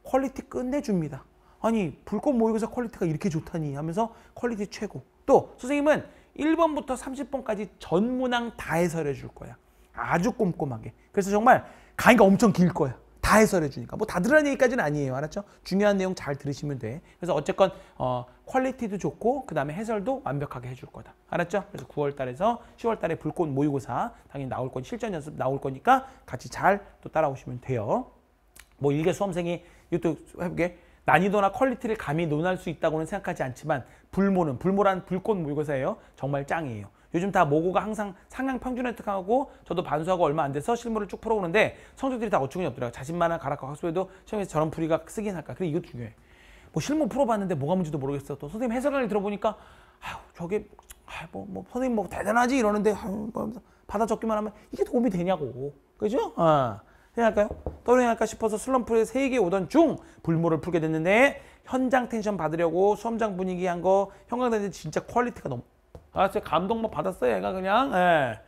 퀄리티 끝내줍니다. 아니 불꽃 모의고사 퀄리티가 이렇게 좋다니 하면서 퀄리티 최고. 또 선생님은 1번부터 30번까지 전 문항 다 해설해 줄 거야. 아주 꼼꼼하게. 그래서 정말 강의가 엄청 길 거야. 다 해설해 주니까. 뭐 다 들으라는 얘기까지는 아니에요. 알았죠? 중요한 내용 잘 들으시면 돼. 그래서 어쨌건 어, 퀄리티도 좋고 그다음에 해설도 완벽하게 해줄 거다. 알았죠? 그래서 9월 달에서 10월 달에 불꽃 모의고사 당연히 나올 건 실전 연습 나올 거니까 같이 잘 또 따라오시면 돼요. 뭐 일개 수험생이 유튜브 해보게 난이도나 퀄리티를 감히 논할 수 있다고는 생각하지 않지만 불모는 불모란 불꽃 모의고사예요. 정말 짱이에요. 요즘 다 모고가 항상 상향 평균 획득하고 저도 반수하고 얼마 안 돼서 실물을쭉 풀어오는데 성적들이 다 어처구니 없더라고요. 자신만한 가락과 학습에도 시험에서 저런 풀이가 쓰긴 할까. 그래 이거 중요해. 뭐실물 풀어봤는데 뭐가 뭔지도 모르겠어. 또 선생님 해설을 들어보니까 아휴 저게 아유, 뭐, 뭐 선생님 뭐 대단하지 이러는데 아유, 뭐 받아 적기만 하면 이게 도움이 되냐고. 그죠? 어. 생각할까요? 떠올리할까 싶어서 슬럼프를 세개 오던 중 불모를 풀게 됐는데 현장 텐션 받으려고 수험장 분위기 한 거 형광단지 진짜 퀄리티가 너무 아 진짜 감동 뭐 받았어요 얘가 그냥 예.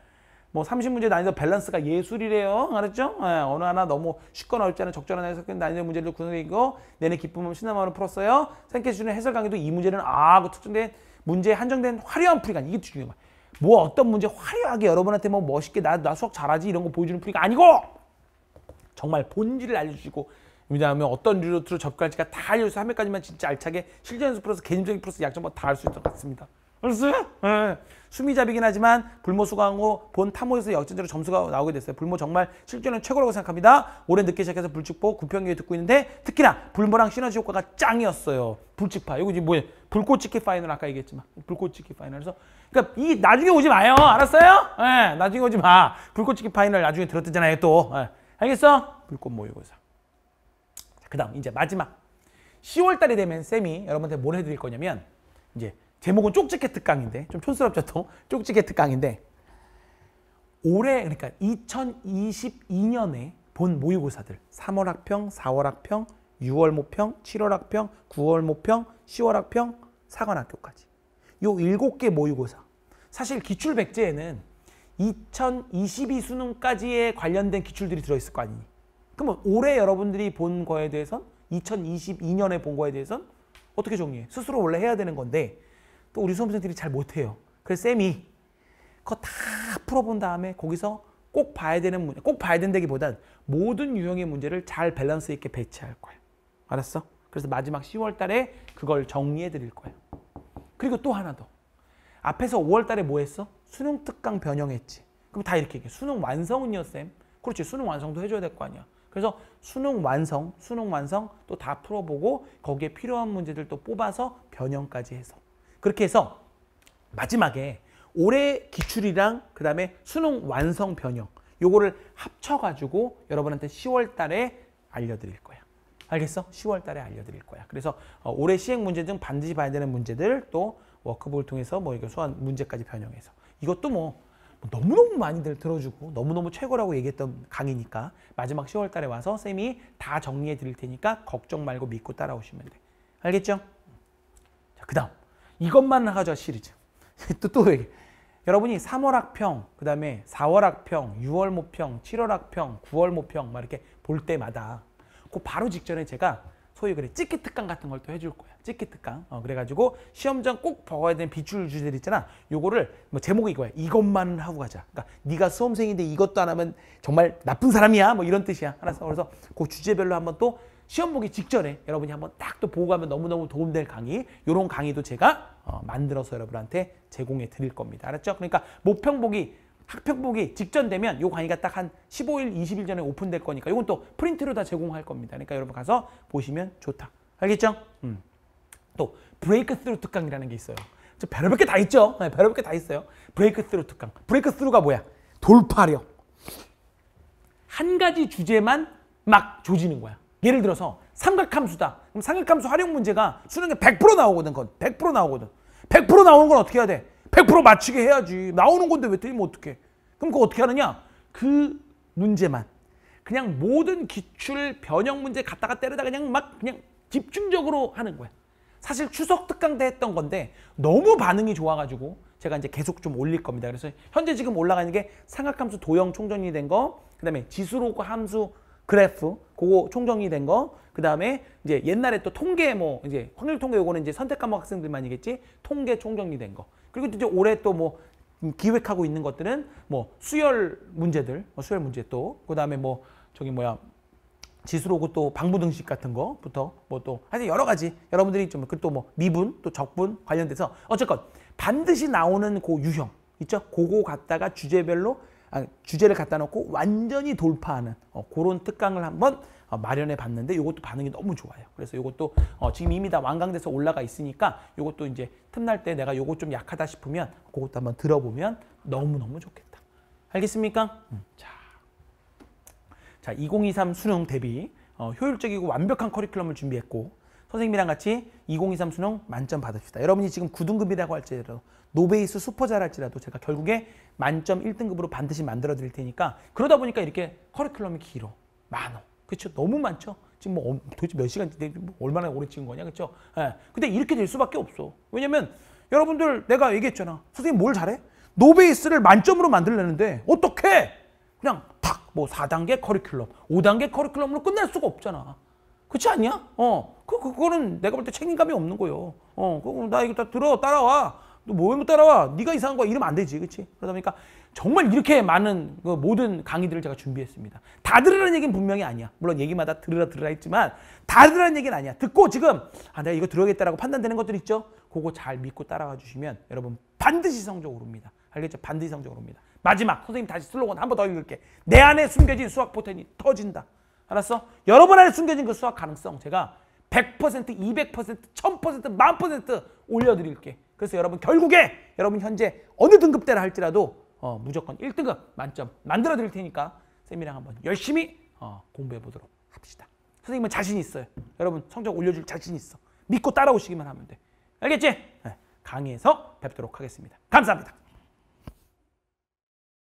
뭐 30문제 난이도 밸런스가 예술이래요 알았죠? 예. 어느 하나 너무 쉽거나 어렵지 않은 적절한 해석 난이도 문제를 구성되고 내내 기쁨을 신나마로 풀었어요 생계 주는 해설 강의도 이 문제는 아 그 특정된 문제에 한정된 화려한 풀이가 이게 중요한 거뭐 어떤 문제 화려하게 여러분한테 뭐 멋있게 나, 나 수학 잘하지 이런 거 보여주는 풀이가 아니고 정말 본질을 알려주시고 그다음에 어떤 루트로 접근할지가 다 알려주셔서 3회까지만 진짜 알차게 실전 연습 플러스 개인적인 플러스 약점과 다알 수 있을 것 같습니다. 알았어요? 네. 예. 수미잡이긴 하지만 불모 수강하본 탐호에서 역전제로 점수가 나오게 됐어요. 불모 정말 실전은 최고라고 생각합니다. 올해 늦게 시작해서 불축보 구평기에 듣고 있는데 특히나 불모랑 시너지 효과가 짱이었어요. 불치파 이거 이제 뭐예요? 불꽃찍기 파이널 아까 얘기했지만 불꽃찍기 파이널 그래서 그러니까 이 나중에 오지 마요. 알았어요? 예, 네, 나중에 오지 마. 불꽃찍기 파이널 나중에 들었잖아요 또. 네. 알겠어? 불꽃 모의고사. 그 다음 이제 마지막. 10월달이 되면 쌤이 여러분한테 뭘 해드릴 거냐면 이제 제목은 쪽지게 특강인데 좀 촌스럽죠 또? 쪽지게 특강인데 올해 그러니까 2022년에 본 모의고사들 3월 학평, 4월 학평, 6월 모평, 7월 학평, 9월 모평, 10월 학평, 사관학교까지 요 7개 모의고사 사실 기출백제에는 2022 수능까지의 관련된 기출들이 들어있을 거 아니니? 그러 올해 여러분들이 본 거에 대해선 2022년에 본 거에 대해선 어떻게 정리해? 스스로 원래 해야 되는 건데 또 우리 수험생들이 잘 못해요. 그래서 쌤이 그거 다 풀어본 다음에 거기서 꼭 봐야 되는 문제, 꼭 봐야 된다기보단 모든 유형의 문제를 잘 밸런스 있게 배치할 거예 알았어? 그래서 마지막 10월 달에 그걸 정리해 드릴 거예 그리고 또 하나 더. 앞에서 5월 달에 뭐 했어? 수능 특강 변형했지. 그럼 다 이렇게 얘기해. 수능 완성은요, 쌤? 그렇지. 수능 완성도 해줘야 될 거 아니야. 그래서 수능 완성, 수능 완성 또 다 풀어보고 거기에 필요한 문제들 또 뽑아서 변형까지 해서. 그렇게 해서 마지막에 올해 기출이랑 그 다음에 수능 완성 변형 요거를 합쳐가지고 여러분한테 10월 달에 알려드릴 거야. 알겠어? 10월 달에 알려드릴 거야. 그래서 어, 올해 시행 문제 등 반드시 봐야 되는 문제들 또 워크북을 통해서 뭐 이거 소환 문제까지 변형해서 이것도 뭐 너무너무 많이들 들어주고 너무너무 최고라고 얘기했던 강의니까 마지막 10월 달에 와서 쌤이 다 정리해 드릴 테니까 걱정 말고 믿고 따라오시면 돼. 알겠죠? 자, 그 다음. 이것만 하자 시리즈. 또, 또 얘기. 여러분이 3월 학평, 그 다음에 4월 학평, 6월 모평, 7월 학평, 9월 모평 막 이렇게 볼 때마다 그 바로 직전에 제가 소위 그래 찍기 특강 같은 걸 또 해줄 거야. 찍기 특강. 어, 그래가지고 시험 전꼭 먹어야 되는 비출 주제들 있잖아. 요거를 뭐 제목이 이거야. 이것만 하고 가자. 그러니까 네가 수험생인데 이것도 안 하면 정말 나쁜 사람이야. 뭐 이런 뜻이야. 알았어. 그래서 그 주제별로 한번 또 시험 보기 직전에 여러분이 한번 딱 또 보고 가면 너무너무 도움될 강의 요런 강의도 제가 어, 만들어서 여러분한테 제공해 드릴 겁니다. 알았죠? 그러니까 모평 보기 학평복이 직전되면 요 강의가 딱 한 15일, 20일 전에 오픈될 거니까 이건 또 프린트로 다 제공할 겁니다. 그러니까 여러분 가서 보시면 좋다. 알겠죠? 음. 또 브레이크스루 특강이라는 게 있어요. 저 별의별 게다 있죠? 네, 별의별 게다 있어요. 브레이크스루 특강. 브레이크스루가 뭐야? 돌파력. 한 가지 주제만 막 조지는 거야. 예를 들어서 삼각함수다. 그럼 삼각함수 활용 문제가 수능에 100% 나오거든. 그건 100% 나오거든. 100% 나오는 건 어떻게 해야 돼? 100% 맞추게 해야지. 나오는 건데 왜 틀리면 어떡해. 그럼 그거 어떻게 하느냐? 그 문제만. 그냥 모든 기출 변형 문제 갖다가 때려다 그냥 막 그냥 집중적으로 하는 거야. 사실 추석 특강 때 했던 건데 너무 반응이 좋아가지고 제가 이제 계속 좀 올릴 겁니다. 그래서 현재 지금 올라가는 게 삼각함수 도형 총정리 된 거, 그 다음에 지수로 함수 그래프, 그거 총정리 된 거, 그 다음에 이제 옛날에 또 통계 뭐 이제 확률 통계 요거는 이제 선택 과목 학생들만이겠지, 통계 총정리 된 거. 그리고 이제 올해 또 뭐 기획하고 있는 것들은 뭐 수열 문제들, 뭐 수열 문제 또 그다음에 뭐 저기 뭐야 지수로고 또 방부 등식 같은 거부터 뭐 또 하여튼 여러 가지 여러분들이 좀그리고또뭐 미분 또 적분 관련돼서 어쨌건 반드시 나오는 그 유형 있죠? 그거 갖다가 주제별로 아, 주제를 갖다 놓고 완전히 돌파하는 어, 그런 특강을 한번 어, 마련해 봤는데 이것도 반응이 너무 좋아요. 그래서 이것도 어 지금 이미 다 완강돼서 올라가 있으니까 이것도 이제 틈날 때 내가 이것좀 약하다 싶으면 그것도 한번 들어보면 너무너무 좋겠다. 알겠습니까? 음. 자. 자, 2023 수능 대비 어, 효율적이고 완벽한 커리큘럼을 준비했고 선생님이랑 같이 2023 수능 만점 받읍시다. 여러분이 지금 9등급이라고 할지라도 노베이스 수퍼잘 할지라도 제가 결국에 만점 1등급으로 반드시 만들어 드릴 테니까 그러다 보니까 이렇게 커리큘럼이 길어. 많어. 그렇죠. 너무 많죠. 지금 뭐 도대체 몇 시간 뭐 얼마나 오래 찍은 거냐. 그렇죠. 예. 근데 이렇게 될 수밖에 없어. 왜냐면 여러분들 내가 얘기했잖아. 선생님 뭘 잘해? 노베이스를 만점으로 만들려는데 어떻게? 그냥 탁뭐 4단계 커리큘럼, 5단계 커리큘럼으로 끝낼 수가 없잖아. 그렇지 않냐? 어. 그 그거는 내가 볼 때 책임감이 없는 거예요. 어. 그거 나 이거 다 들어 따라와. 너뭐왜 못 따라와? 네가 이상한 거야. 이러면 안 되지. 그렇지? 그러다 보니까 정말 이렇게 많은 그 모든 강의들을 제가 준비했습니다. 다 들으라는 얘기는 분명히 아니야. 물론 얘기마다 들으라 들으라 했지만 다 들으라는 얘기는 아니야. 듣고 지금 아 내가 이거 들어야겠다라고 판단되는 것들 있죠? 그거 잘 믿고 따라와 주시면 여러분 반드시 성적 오릅니다. 알겠죠? 반드시 성적 오릅니다. 마지막 선생님 다시 슬로건 한 번 더 읽을게. 내 안에 숨겨진 수학 포텐이 터진다. 알았어? 여러분 안에 숨겨진 그 수학 가능성 제가 100%, 200%, 1000%, 1000% 올려드릴게. 그래서 여러분 결국에 여러분 현재 어느 등급대라 할지라도 어, 무조건 1등급 만점 만들어 드릴 테니까 쌤이랑 한번 열심히 어, 공부해 보도록 합시다. 선생님은 자신 있어요. 여러분 성적 올려줄 자신 있어. 믿고 따라오시기만 하면 돼. 알겠지? 네, 강의에서 뵙도록 하겠습니다. 감사합니다.